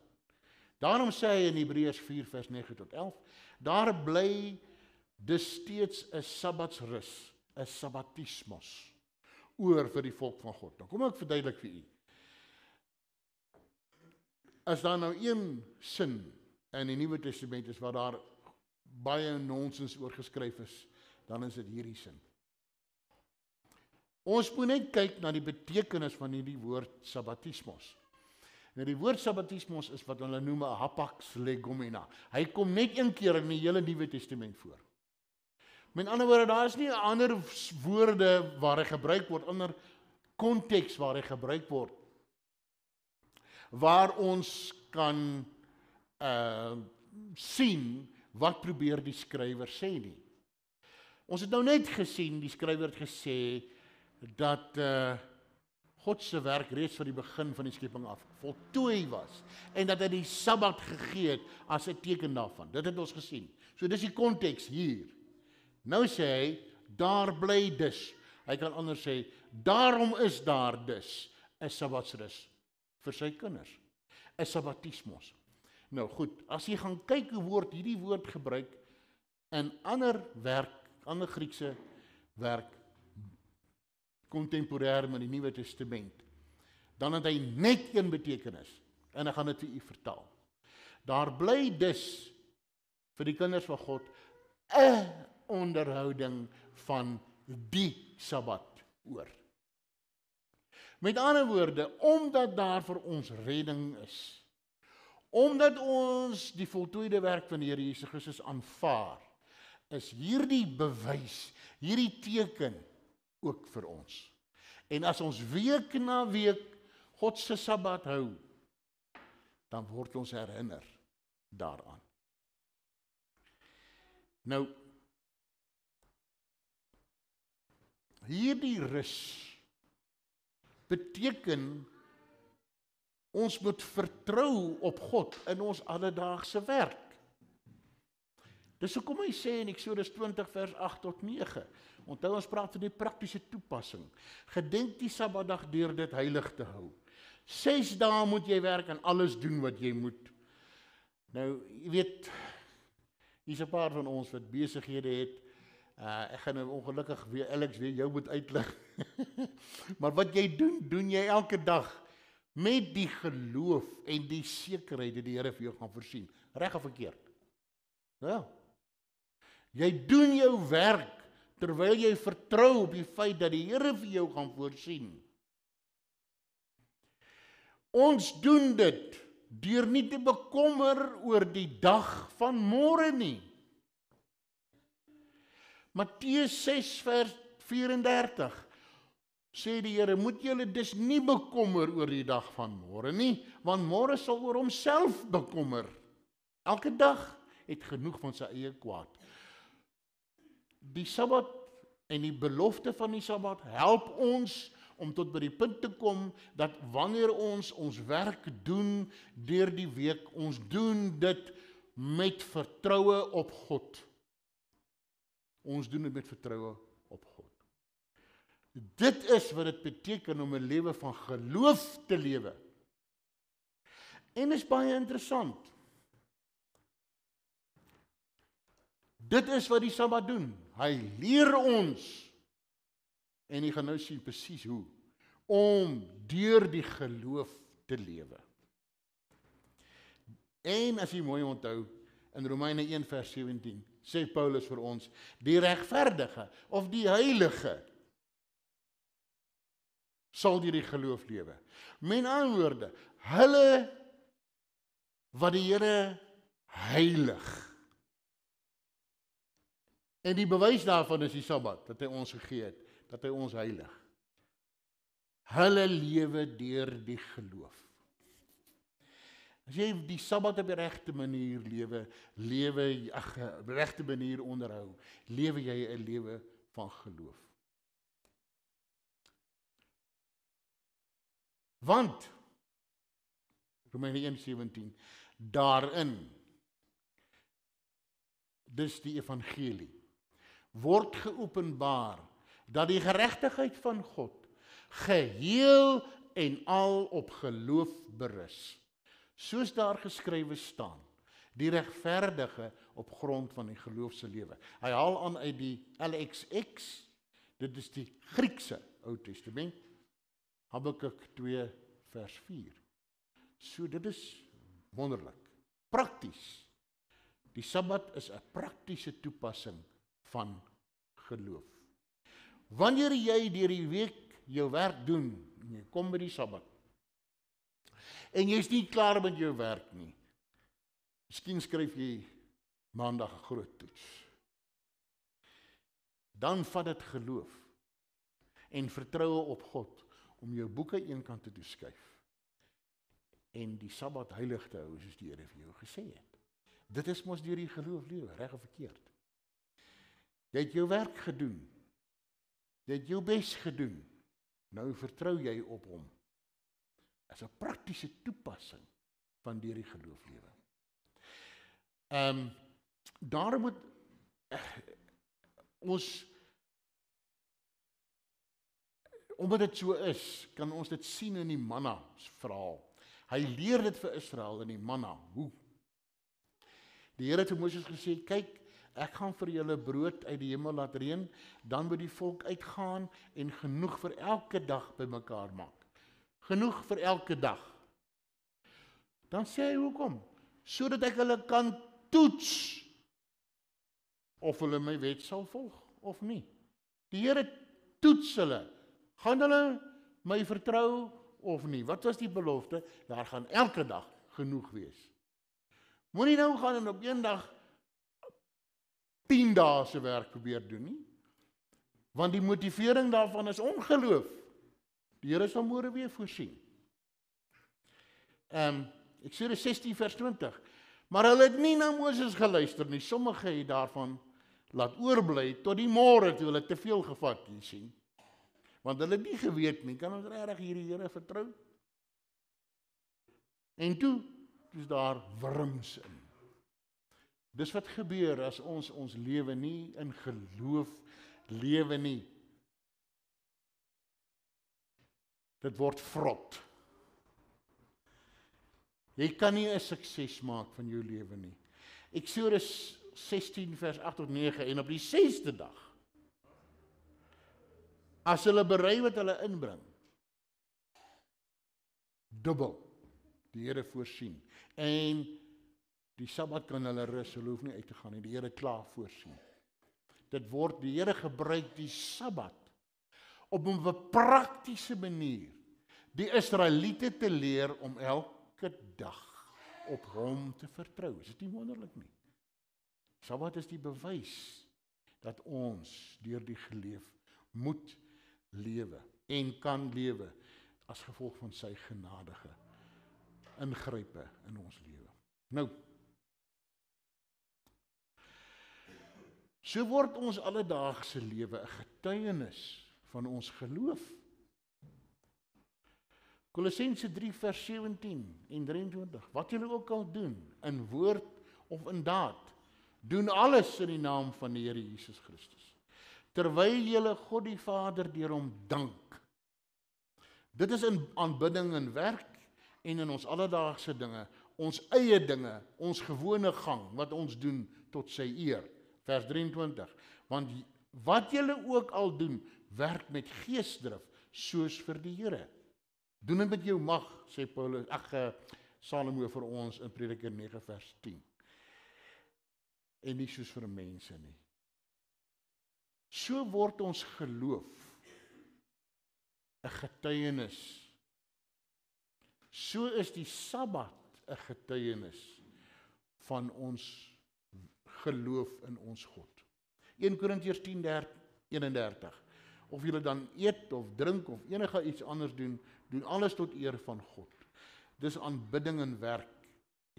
Daarom sê hy in Hebreërs 4 vers 9 tot 11, daar bly dus steeds 'n Sabbatsrus, 'n Sabbatismos oor vir die volk van God. Dan kom ek verduidelik vir u. As daar nou een sin in die Nuwe Testament is waar daar baie nonsens oor geskryf is, dan is dit hierdie sin. Ons moet net kyk na die betekenis van hierdie woord sabbatismos. Nou die woord sabbatismos is wat hulle noem 'n hapax legomena. Hy kom net een keer in die hele Nuwe Testament voor. Met ander woorde, daar is nie ander woorde waar hy gebruik word onder konteks waar hy gebruik word waar ons kan Ehm, sien wat probeer die skrywer sê nie. Ons het nou net gesien die skrywer het gesê dat uh God se werk reeds van die begin van die skepping af voltooi was en dat hy die Sabbat gegee het as 'n teken daarvan. Dit het ons gesien. So dis die konteks hier. Nou sê hy daar bly dus. Hy kan anders sê daarom is daar dus 'n Sabbatsrus vir sy kinders. 'n Sabbatismos. Nou goed, as jy gaan kyk hoe word hierdie woord gebruik in ander werk, ander Griekse werk kontemporêr met die Nuwe Testament, dan het hy net een betekenis en ek gaan dit vir u vertaal. Daar bly dus vir die kinders van God 'n onderhouding van die Sabbat oor. Met ander woorde, omdat daar vir ons redding is, Omdat ons die voltooide werk van die Here Jesus Christus aanvaar, is hierdie bewys, hierdie teken ook vir ons. En as ons week na week God se Sabbat hou, dan word ons herinner daaraan. Nou hierdie rus beteken Ons moet vertrou op God in ons alledaagse werk. Dis hoekom hy sê in Eksodus 20 vers 8 tot 9. Onthou ons praat van die praktiese toepassing. Gedenk die Sabbatdag deur dit heilig te hou. 6 dae moet jy werk en alles doen wat jy moet. Nou, jy weet, hier's 'n paar van ons wat besighede het. Uh ek gaan nou ongelukkig weer Alex weer jou moet uitlig. [LAUGHS] maar wat jy doen, doen jy elke dag met die geloof en die sekerheid dat die Here vir jou gaan voorsien, reg of verkeerd. Ja. Jy doen jou werk terwyl jy vertrou op die feit dat die Here vir jou gaan voorsien. Ons doen dit deur nie te bekommer oor die dag van môre nie. Matteus 6 vers 34 sê die Here, moet julle dus nie bekommer oor die dag van môre nie, want môre sal oor homself bekommer. Elke dag het genoeg van sy eie kwaad. Die Sabbat en die belofte van die Sabbat help ons om tot by die punt te kom dat wanneer ons ons werk doen deur die week, ons doen dit met vertroue op God. Ons doen dit met vertroue Dit is wat dit beteken om 'n lewe van geloof te lewe. En is baie interessant. Dit is wat die Sabbat doen. Hy leer ons en jy gaan nou sien presies hoe om deur die geloof te lewe. En as jy mooi onthou in Romeine 1:17 sê Paulus vir ons die regverdige of die heilige sal deur die geloof lewe. Men aanwoorde, hulle wat die Here heilig. En die bewys daarvan is die Sabbat wat hy ons gegee het, dat hy ons heilig. Hulle lewe deur die geloof. As jy die Sabbat op die regte manier lewe, lewe ag, regte manier onderhou, lewe jy 'n lewe van geloof. Want Romeine 1:17 daarin dis die evangelie word geopenbaar dat die geregtigheid van God geheel en al op geloof berus soos daar geskrywe staan die regverdige op grond van die geloof se lewe hy haal aan uit die LXX dit is die Griekse Ou Testament Habakuk 2 vers 4. So dit is wonderlik. Prakties. Die Sabbat is 'n praktiese toepassing van geloof. Wanneer jy deur die week jou werk doen en jy kom by die Sabbat en jy's nie klaar met jou werk nie. Miskien skryf jy Maandag groot toets. Dan vat dit geloof en vertroue op God om jou boeke eenkant te toeskuif en die Sabbat heilig te hou soos die Here vir jou gesê het. Dit is mos deur die geloof lewe, reg of verkeerd. Jy het jou werk gedoen. Jy het jou bes gedoen. Nou vertrou jy op hom. As 'n praktiese toepassing van deur die geloof lewe. Ehm um, daarom moet eh, ons uh, Omdat dit so is, kan ons dit sien in die manna se verhaal. Hy leer dit vir Israel in die manna. Hoe? Die Here het vir Moses gesê, "Kyk, ek gaan vir julle brood uit die hemel laat reën, dan moet die volk uitgaan en genoeg vir elke dag bymekaar maak. Genoeg vir elke dag." Dan sê hy, "Hoekom? Sodat ek hulle kan toets of hulle my wet sal volg of nie." Die Here toets hulle Gaan hulle my vertrou of nie? Wat was die belofte? Daar gaan elke dag genoeg wees. Moenie nou gaan en op een dag 10 dae se werk probeer doen nie. Want die motivering daarvan is ongeloof. Die Here sal môre weer voorsien. Ehm um, ek sê 16 vers 20. Maar hulle het nie na Moses geluister nie. Sommige het daarvan laat oorbly tot die môre toe hulle te veel gevat het, sien want hulle het nie geweet nie kan ons regtig hierdie Here vertrou en toe is daar wurms in dis wat gebeur as ons ons lewe nie in geloof lewe nie dit word vrot jy kan nie 'n sukses maak van jou lewe nie Eksodus 16 vers 8 tot 9 en op die 6de dag as hulle berei wat hulle inbring. Dubbel. Die Here voorsien. En die Sabbat kan hulle rus, hulle hoef nie uit te gaan nie. Die Here klaar voorsien. Dit word die Here gebruik die Sabbat op 'n praktiese manier die Israeliete te leer om elke dag op hom te vertrou. Is dit nie wonderlik nie? Sabbat is die bewys dat ons deur die geleef moet lewe en kan lewe as gevolg van sy genadige ingrype in ons lewe. Nou So word ons alledaagse lewe 'n getuienis van ons geloof. Kolossense 3 vers 17 en 23. Wat julle ook al doen in woord of in daad, doen alles in die naam van die Here Jesus Christus terwyl julle God die Vader deur hom dank. Dit is in aanbidding en werk en in ons alledaagse dinge, ons eie dinge, ons gewone gang wat ons doen tot sy eer. Vers 23. Want wat julle ook al doen, werk met geesdrif soos vir die Here. Doen dit met jou mag, sê Paulus, ag eh, Salomo vir ons in Prediker 9 vers 10. En nie soos vir mense nie. So word ons geloof 'n getuienis. So is die Sabbat 'n getuienis van ons geloof in ons God. 1 Korintiërs 10:31 Of julle dan eet of drink of enige iets anders doen, doen alles tot eer van God. Dis aanbidding en werk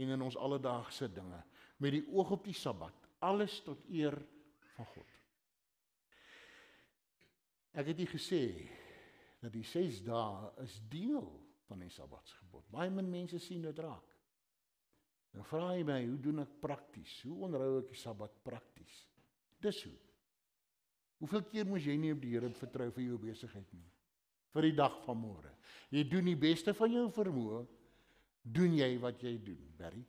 en in ons alledaagse dinge met die oog op die Sabbat, alles tot eer van God. Ek het nie gesê dat die 6 dae is deel van die Sabbatsgebod. Baie min mense sien dit raak. Nou vra jy my, hoe doen ek prakties? Hoe onderhou ek die Sabbat prakties? Dis hoe. Hoeveel keer moes jy nie op die Here vertrou vir jou besigheid nie? Vir die dag van môre. Jy doen die beste van jou vermoë, doen jy wat jy doen, Barry.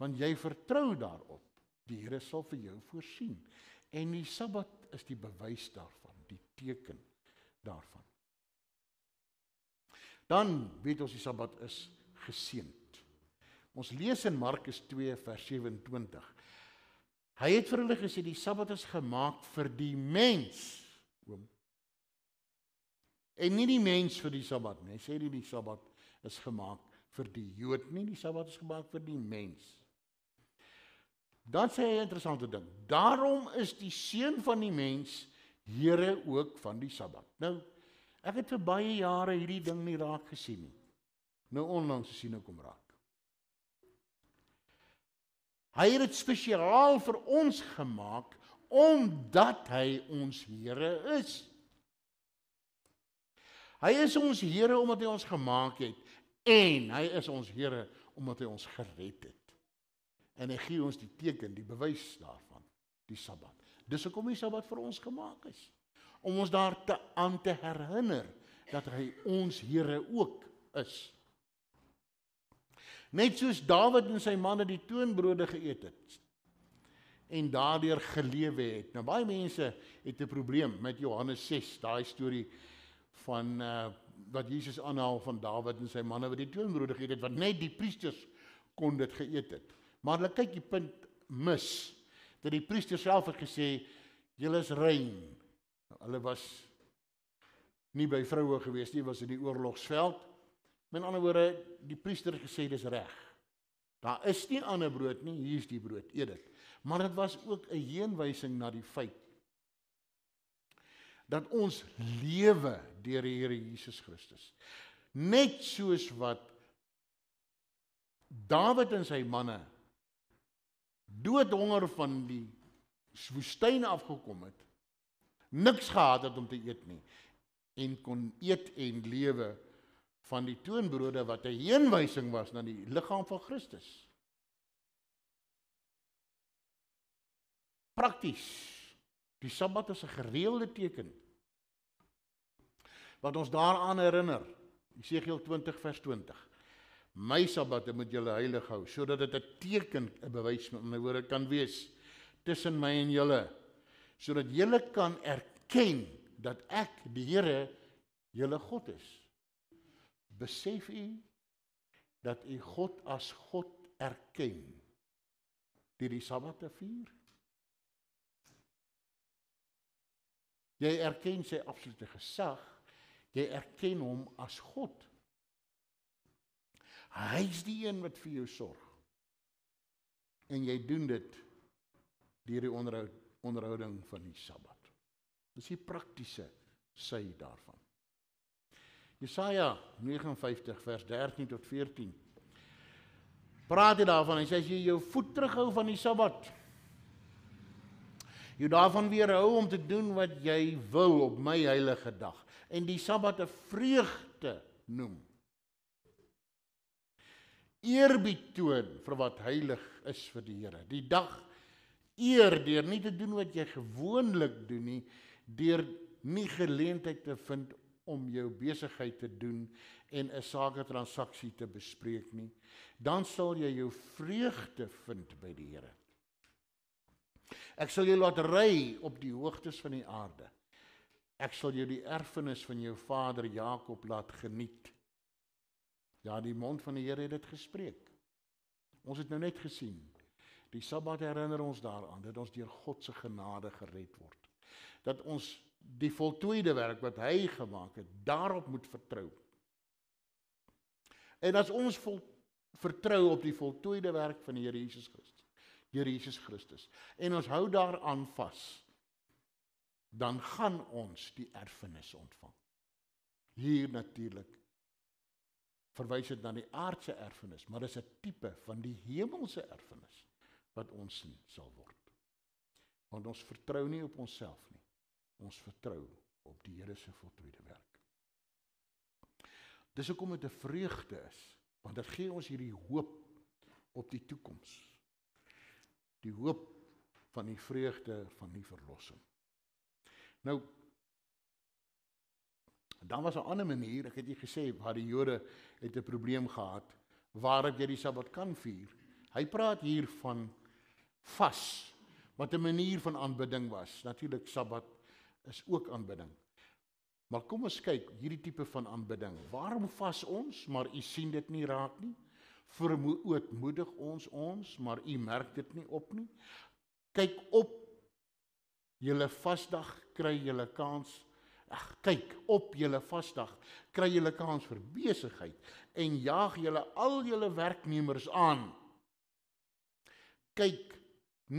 Want jy vertrou daarop. Die Here sal vir jou voorsien. En die Sabbat is die bewys daarvan teken daarvan. Dan weet ons die Sabbat is geseënd. Ons lees in Markus 2 vers 27. Hy het vir hulle gesê die Sabbat is gemaak vir die mens. Oom. En nie die mens vir die Sabbat nie. Hy sê nie die Sabbat is gemaak vir die Jood nie, die Sabbat is gemaak vir die mens. Dan sê hy 'n interessante ding. Daarom is die seun van die mens Here ook van die Sabbat. Nou, ek het vir baie jare hierdie ding nie raak gesien nie. Nou onlangs sien ek hom raak. Hy het dit spesiaal vir ons gemaak omdat hy ons Here is. Hy is ons Here omdat hy ons gemaak het en hy is ons Here omdat hy ons gered het. En hy gee ons die teken, die bewys daarvan, die Sabbat. Dis hoekom hy Sabbat vir ons gemaak is. Om ons daar te aan te herinner dat hy ons Here ook is. Net soos Dawid en sy manne die toonbrode geëet het en daardeur gelewe het. Nou baie mense het 'n probleem met Johannes 6, daai storie van uh, wat Jesus aanhaal van Dawid en sy manne wat die toonbrode geëet het wat net die priesters kon dit geëet het. Maar hulle kyk die punt mis dat die priester self het gesê julle is rein. Nou, hulle was nie by vroue gewees nie, was in die oorlogsveld. Met ander woorde, die priester het gesê dis reg. Daar is nie ander brood nie, hier is die brood, eet dit. Maar dit was ook 'n heenwysing na die feit dat ons lewe deur die Here Jesus Christus. Net soos wat Dawid en sy manne doodhonger van die woestyn afgekom het, niks gehad het om te eet nie en kon eet en lewe van die toonbrode wat 'n heenwysing was na die liggaam van Christus. Prakties. Die Sabbat is 'n gereelde teken wat ons daaraan herinner. Jesegiel 20 vers 20 my sabbate moet julle heilig hou sodat dit 'n teken 'n bewys in my woorde kan wees tussen my en julle sodat julle kan erken dat ek die Here julle God is besef u dat u God as God erken deur die sabbate vier jy erken sy absolute gesag jy erken hom as God Hy's die een wat vir jou sorg. En jy doen dit deur die onderhoud onderhouding van die Sabbat. Dis die praktiese sy daarvan. Jesaja 59 vers 13 tot 14. Praat hy daarvan en sê as jy jou voet terughou van die Sabbat, jy daarvan weerhou om te doen wat jy wil op my heilige dag en die Sabbat 'n vreugde noem eerbied toon vir wat heilig is vir die Here. Die dag eer deur nie te doen wat jy gewoonlik doen nie, deur nie geleentheid te vind om jou besigheid te doen en 'n sake transaksie te bespreek nie, dan sal jy jou vreugde vind by die Here. Ek sal jou laat ry op die hoogtes van die aarde. Ek sal jou die erfenis van jou vader Jakob laat geniet. Ja, die mond van die Here het dit gespreek. Ons het nou net gesien. Die Sabbat herinner ons daaraan dat ons deur God se genade gered word. Dat ons die voltooide werk wat hy gemaak het, daarop moet vertrou. En as ons vol vertrou op die voltooide werk van die Here Jesus Christus, Here Jesus Christus, en ons hou daaraan vas, dan gaan ons die erfenis ontvang. Hier natuurlik verwys dit na die aardse erfenis, maar dis 'n tipe van die hemelse erfenis wat ons sien sal word. Want ons vertrou nie op onsself nie. Ons vertrou op die Here se voltooide werk. Dis hoekom dit 'n vreugde is, want dit gee ons hierdie hoop op die toekoms. Die hoop van die vreugde van die verlossing. Nou Dan was 'n ander manier, ek het jy gesê waar die Jode het 'n probleem gehad waarop jy die Sabbat kan vier. Hy praat hier van vas wat 'n manier van aanbidding was. Natuurlik Sabbat is ook aanbidding. Maar kom ons kyk hierdie tipe van aanbidding. Waarom vas ons, maar u sien dit nie raak nie? Vermoedig ons ons, maar u merk dit nie op nie. Kyk op. Julle vasdag kry julle kans Ag, kyk op julle vasdag, kry julle kans vir besigheid en jaag julle al julle werknemers aan. Kyk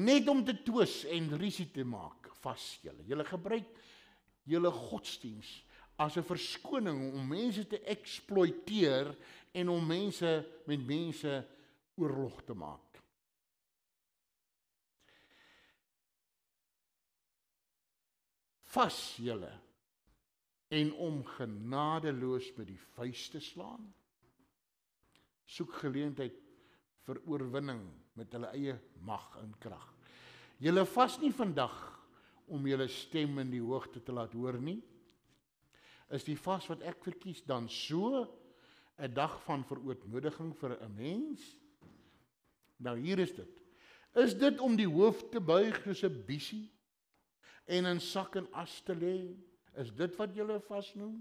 net om te twis en risie te maak vas julle. Julle gebruik julle godsdiens as 'n verskoning om mense te eksploiteer en om mense met mense oorlog te maak. Vas julle en om genadeloos met die vuiste te slaan. Soek geleentheid vir oorwinning met hulle eie mag en krag. Julle vas nie vandag om julle stem in die hoogte te laat hoor nie. Is die vas wat ek verkies dan so 'n dag van verootmoediging vir 'n mens? Nou hier is dit. Is dit om die hoof te buig soos 'n bisie en in sak en as te lê? Is dit wat julle vasnoem?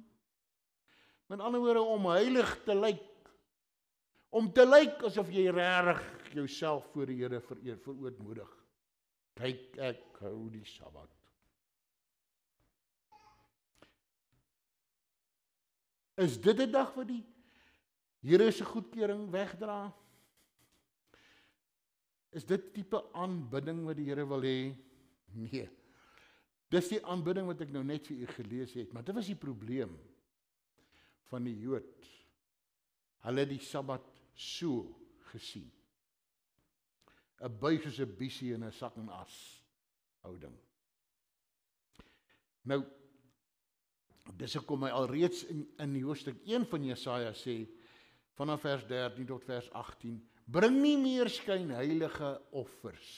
Met ander woorde om heilig te lyk. Om te lyk asof jy regtig jouself voor die Here vereer, verootmoedig. Kyk ek hou die Sabbat. Is dit 'n dag wat die Here se goedkeuring wegdra? Is dit tipe aanbidding wat die Here wil hê? Nee. Dis die aanbidding wat ek nou net vir u gelees het, maar dit was die probleem van die Jood. Hulle het die Sabbat so gesien. 'n Buig is 'n bisie in 'n sak en as houding. Nou dis ek kom my alreeds in in die hoofstuk 1 van Jesaja sê vanaf vers 13 tot vers 18 bring nie meer skynheilige offers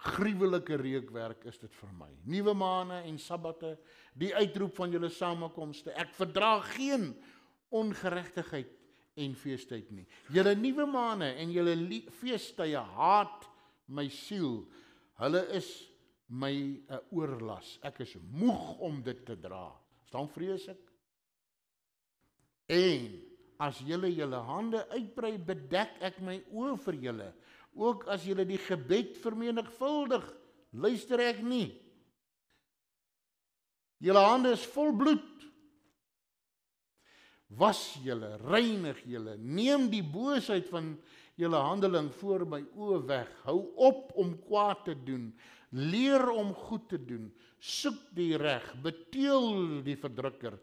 gruwelike reukwerk is dit vir my. Nuwe maane en sabbate, die uitroep van julle samekomste. Ek verdra geen ongeregtigheid en feestyd nie. Julle nuwe maane en julle feestye haat my siel. Hulle is my 'n eh, oorlas. Ek is moeg om dit te dra. Staan vrees ek. En as julle julle hande uitbrei, bedek ek my oë vir julle ook as jy die gebed vermenigvuldig, luister ek nie. Julle hande is vol bloed. Was julle, reinig julle, neem die boosheid van julle handeling voor my oë weg. Hou op om kwaad te doen. Leer om goed te doen. Soek die reg, beteël die verdrukker.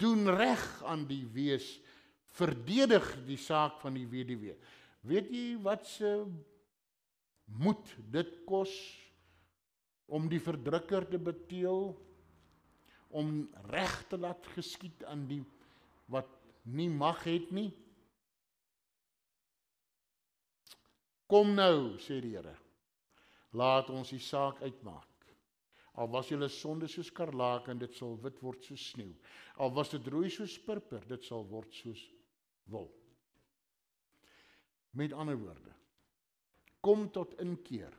Doen reg aan die wees. Verdedig die saak van die weduwee. Weet jy wat se moed dit kos om die verdrukker te beteël om reg te laat geskied aan die wat nie mag het nie? Kom nou, sê die Here. Laat ons die saak uitmaak. Al was julle sonde soos skarlaak en dit sal wit word soos sneeu. Al was dit rooi soos purper, dit sal word soos wol. Met ander woorde, kom tot inkeer.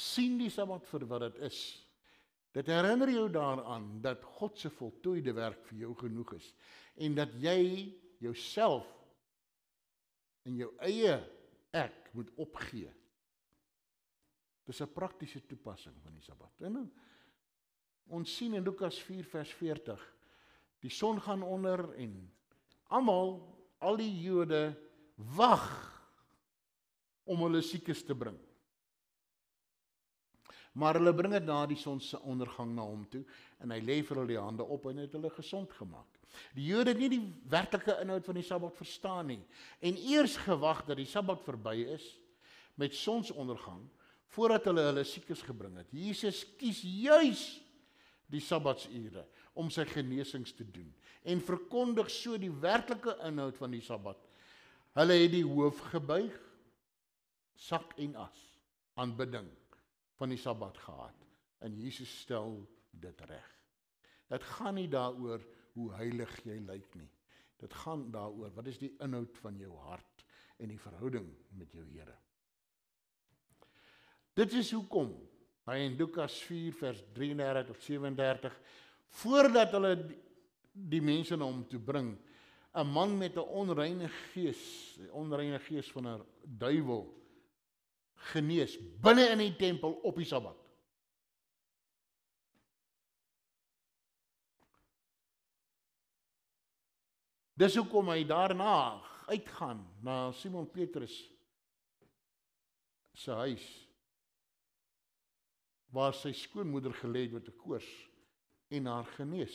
sien die Sabbat vir wat dit is. Dit herinner jou daaraan dat God se voltooide werk vir jou genoeg is en dat jy jouself in jou eie ek moet opgee. Dis 'n praktiese toepassing van die Sabbat. En eh, ons sien in Lukas 4 vers 40 die son gaan onder en almal al die Jode wag om hulle siekes te bring. Maar hulle bring dit na die son se ondergang na hom toe en hy lê vir hulle die hande op en het hulle gesond gemaak. Die Jode het nie die werklike inhoud van die Sabbat verstaan nie en eers gewag dat die Sabbat verby is met sonsondergang voordat hulle hulle siekes gebring het. Jesus kies juis die Sabbatsure om sy genesings te doen en verkondig so die werklike inhoud van die Sabbat. Hulle het die hoof gebuig sak en as aanbidding van die Sabbat gehad en Jesus stel dit reg. Dit gaan nie daaroor hoe heilig jy lyk nie. Dit gaan daaroor wat is die inhoud van jou hart en die verhouding met jou Here. Dit is hoekom Hy in Lukas 4 vers 33 tot 37 voordat hulle die mense na hom toe bring 'n man met 'n onreine gees, 'n onreine gees van 'n duiwel genees binne in die tempel op die Sabbat. Dis hoekom hy daarna uitgaan na Simon Petrus se huis waar sy skoonmoeder gelê het met 'n koors en haar genees.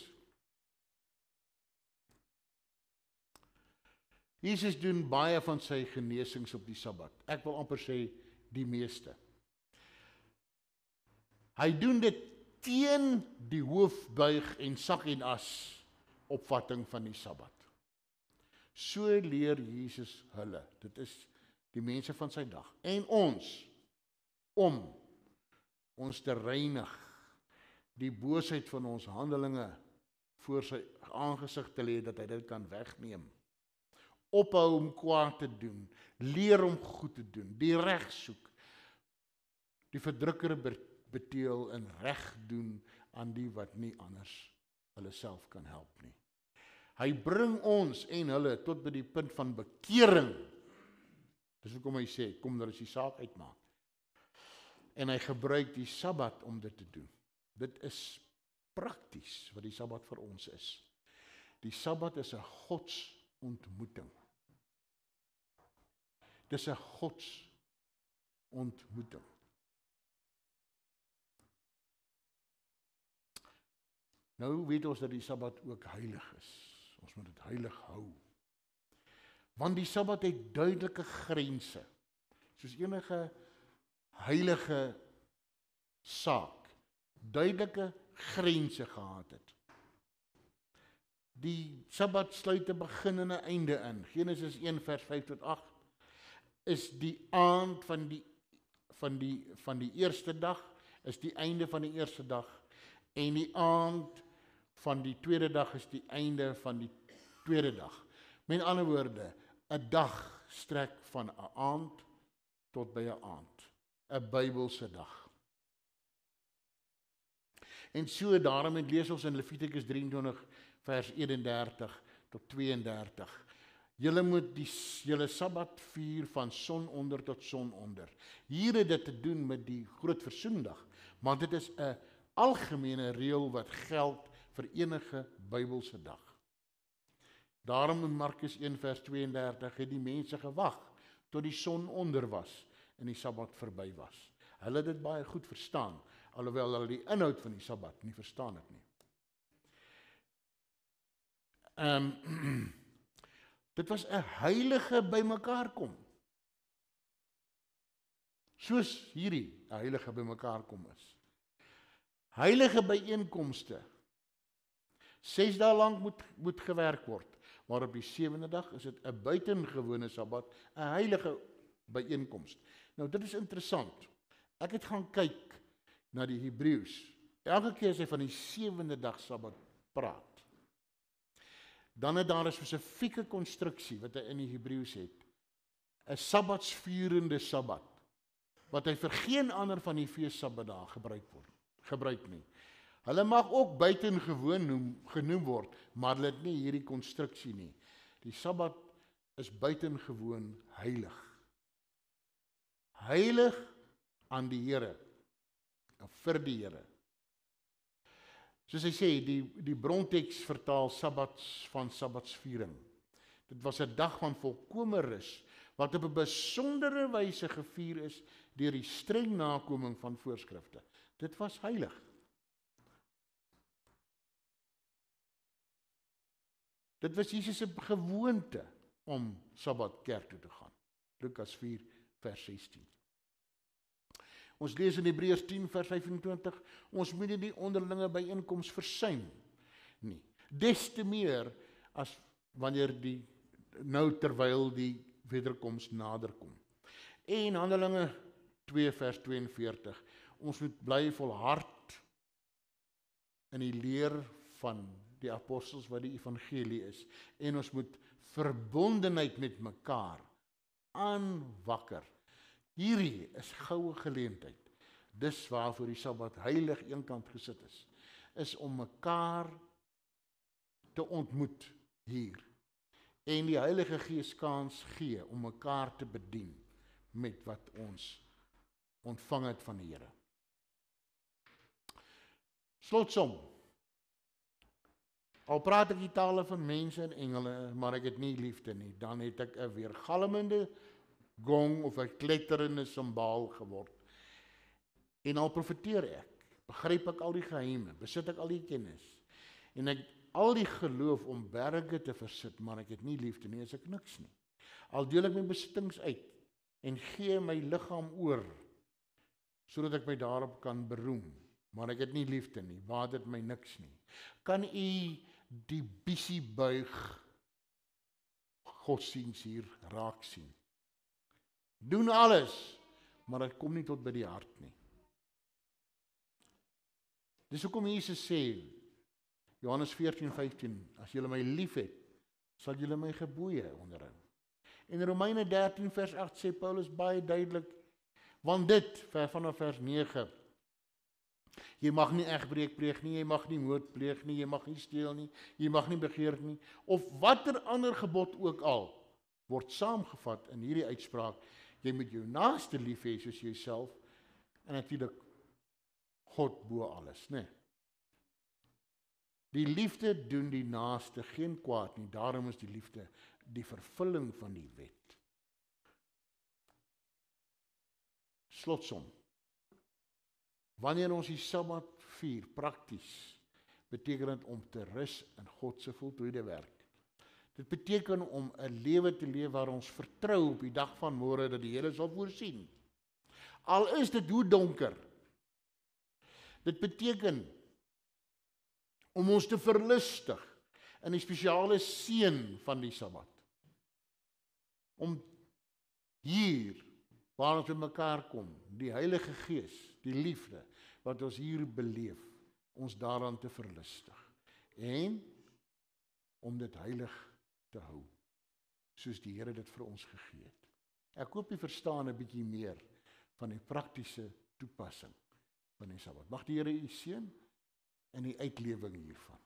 Jesus doen baie van sy genesings op die Sabbat. Ek wil amper sê die meeste. Hy doen dit teen die hoofbuig en sak en as opvatting van die Sabbat. So leer Jesus hulle. Dit is die mense van sy dag en ons om ons te reinig die boosheid van ons handelinge voor sy aangesig te lê dat hy dit kan wegneem. Ophou om kwaad te doen, leer om goed te doen, die reg soek. Die verdrukker beteël in reg doen aan die wat nie anders hulle self kan help nie. Hy bring ons en hulle tot by die punt van bekering. Dis hoekom hy sê kom dat ons die saak uitmaak. En hy gebruik die Sabbat om dit te doen. Dit is prakties wat die Sabbat vir ons is. Die Sabbat is 'n godsontmoeting. Dis 'n godsontmoeting. Nou weet ons dat die Sabbat ook heilig is. Ons moet dit heilig hou. Want die Sabbat het duidelike grense. Soos enige heilige saak duidelike grense gehad het. Die Sabbat sluit 'n begin en 'n einde in. Genesis 1 vers 5 tot 8 is die aand van die van die van die eerste dag is die einde van die eerste dag en die aand van die tweede dag is die einde van die tweede dag. Met ander woorde, 'n dag strek van 'n aand tot by 'n aand. 'n Bybelse dag. En so daarom het lees ons in Levitikus 23 vers 31 tot 32. Julle moet die julle Sabbat vier van sononder tot sononder. Hier het dit te doen met die groot versoendag, want dit is 'n algemene reël wat geld vir enige Bybelse dag. Daarom in Markus 1 vers 32 het die mense gewag tot die son onder was en die Sabbat verby was. Hulle het dit baie goed verstaan alhoewel hulle die inhoud van die Sabbat nie verstaan het nie. Ehm um, [CLEARS THROAT] dit was 'n heilige bymekaar kom. Soos hierdie heilige bymekaar kom is. Heilige byeenkomste. 6 dae lank moet moet gewerk word, maar op die 7de dag is dit 'n buitengewone Sabbat, 'n heilige byeenkomst. Nou dit is interessant. Ek het gaan kyk na die Hebreëus. Elke keer as hy van die sewende dag Sabbat praat, dan het daar 'n spesifieke konstruksie wat hy in die Hebreëus het. 'n Sabbatsvierende Sabbat wat hy vir geen ander van die feesabbatdae gebruik word. Gebruik nie. Hulle mag ook buitengewoon noem, genoem word, maar dit nie hierdie konstruksie nie. Die Sabbat is buitengewoon heilig. Heilig aan die Here en vir die Here. Soos hy sê, die die bronteks vertaal Sabbats van Sabbatsviering. Dit was 'n dag van volkomme rus wat op 'n besondere wyse gevier is deur die streng nakoming van voorskrifte. Dit was heilig. Dit was Jesus se gewoonte om Sabbat kerk toe te gaan. Lukas 4 vers Ons lees in Hebreërs 10:25, ons moet nie onderlinge byeenkomste versuim nie. Des te meer as wanneer die nou terwyl die wederkoms nader kom. En Handelinge 2:42, ons moet bly volhard in die leer van die apostels wat die evangelie is en ons moet verbondenheid met mekaar aanwakker Hierdie is goue geleentheid. Dis waarvoor die Sabbat heilig eenkant gesit is. Is om mekaar te ontmoet hier en die Heilige Gees kans gee om mekaar te bedien met wat ons ontvang het van die Here. Slotsom. Al praat ek die tale van mense en engele, maar ek het nie liefde nie, dan het ek 'n weergalmende gong of 'n kletterende simbaal geword. En al profeteer ek, begryp ek al die geheime, besit ek al die kennis en ek al die geloof om berge te versit, maar ek het nie liefde nie, as ek niks nie. Al deel ek my besittings uit en gee my liggaam oor sodat ek my daarop kan beroem, maar ek het nie liefde nie, waar dit my niks nie. Kan u die bisie buig? God sien hier raak sien doen alles, maar dit kom nie tot by die hart nie. Dis hoekom Jesus sê Johannes 14:15, as julle my liefhet, sal julle my gebooie onderhou. En Romeine 13:8 sê Paulus baie duidelik, want dit ver vanaf vers 9 Jy mag nie egbreek pleeg nie, jy mag nie moord pleeg nie, jy mag nie steel nie, jy mag nie begeer nie of watter ander gebod ook al word saamgevat in hierdie uitspraak jy moet jou naaste lief hê soos jouself en natuurlik God bo alles, né? Nee. Die liefde doen die naaste geen kwaad nie. Daarom is die liefde die vervulling van die wet. Slotsom. Wanneer ons die Sabbat vier prakties, beteken dit om te rus in God se voltooide werk. Dit beteken om 'n lewe te leef waar ons vertrou op die dag van môre dat die Here sal voorsien. Al is dit hoe donker. Dit beteken om ons te verlustig in die spesiale seën van die Sabbat. Om hier waar ons mekaar kom, die Heilige Gees, die liefde wat ons hier beleef, ons daaraan te verlustig en om dit heilig te te hou soos die Here dit vir ons gegee het. Ek hoop jy verstaan 'n bietjie meer van die praktiese toepassing van die Sabbat. Mag die Here u seën in die uitlewing hiervan.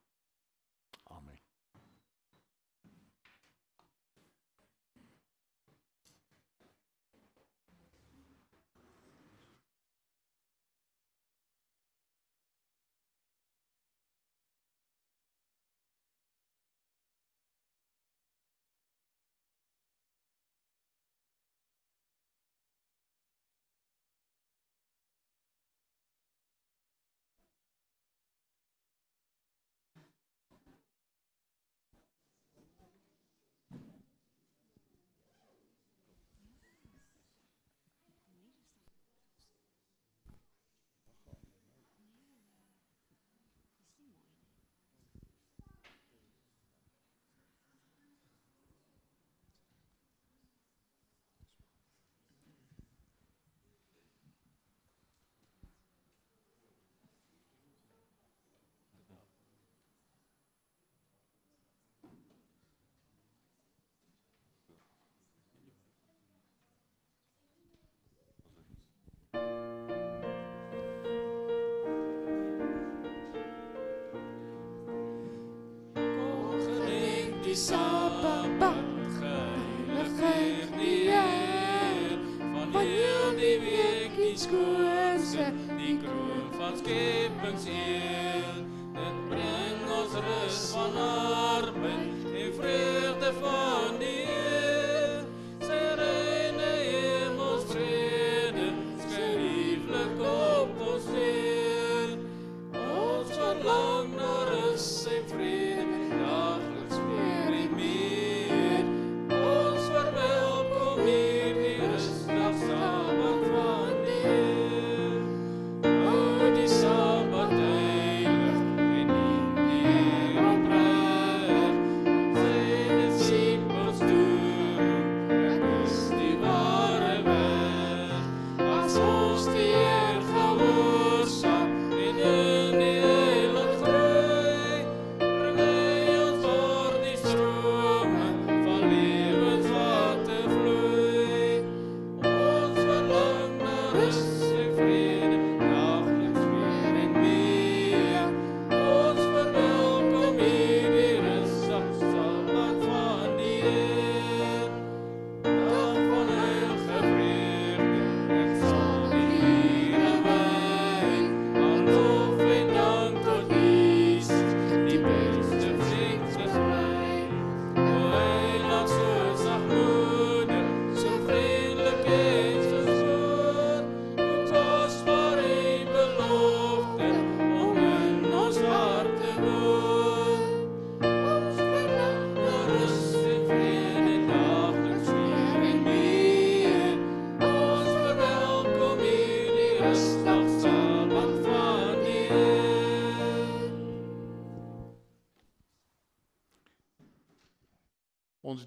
difference is.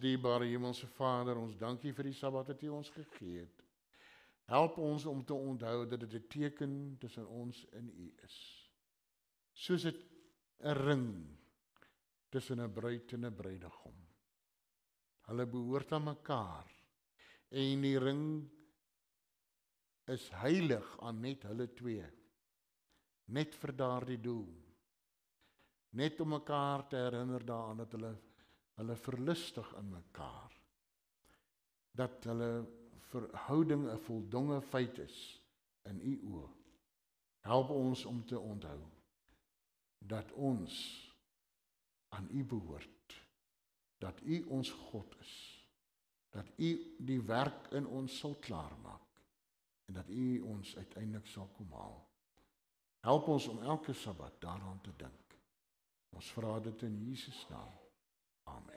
dierbare hemelse Vader, ons dank U vir die Sabbat wat U ons gegee het. Help ons om te onthou dat dit 'n teken tussen ons en U is. Soos 'n ring tussen 'n bruid en 'n bruidegom. Hulle behoort aan mekaar en die ring is heilig aan net hulle twee. Net vir daardie doel. Net om mekaar te herinner daaraan dat hulle hulle verlustig in mekaar dat hulle verhouding 'n voldonge feit is in u oë help ons om te onthou dat ons aan u behoort dat u ons God is dat u die werk in ons sal klaarmaak en dat u ons uiteindelik sal kom haal help ons om elke sabbat daaraan te dink ons vra dit in Jesus naam amen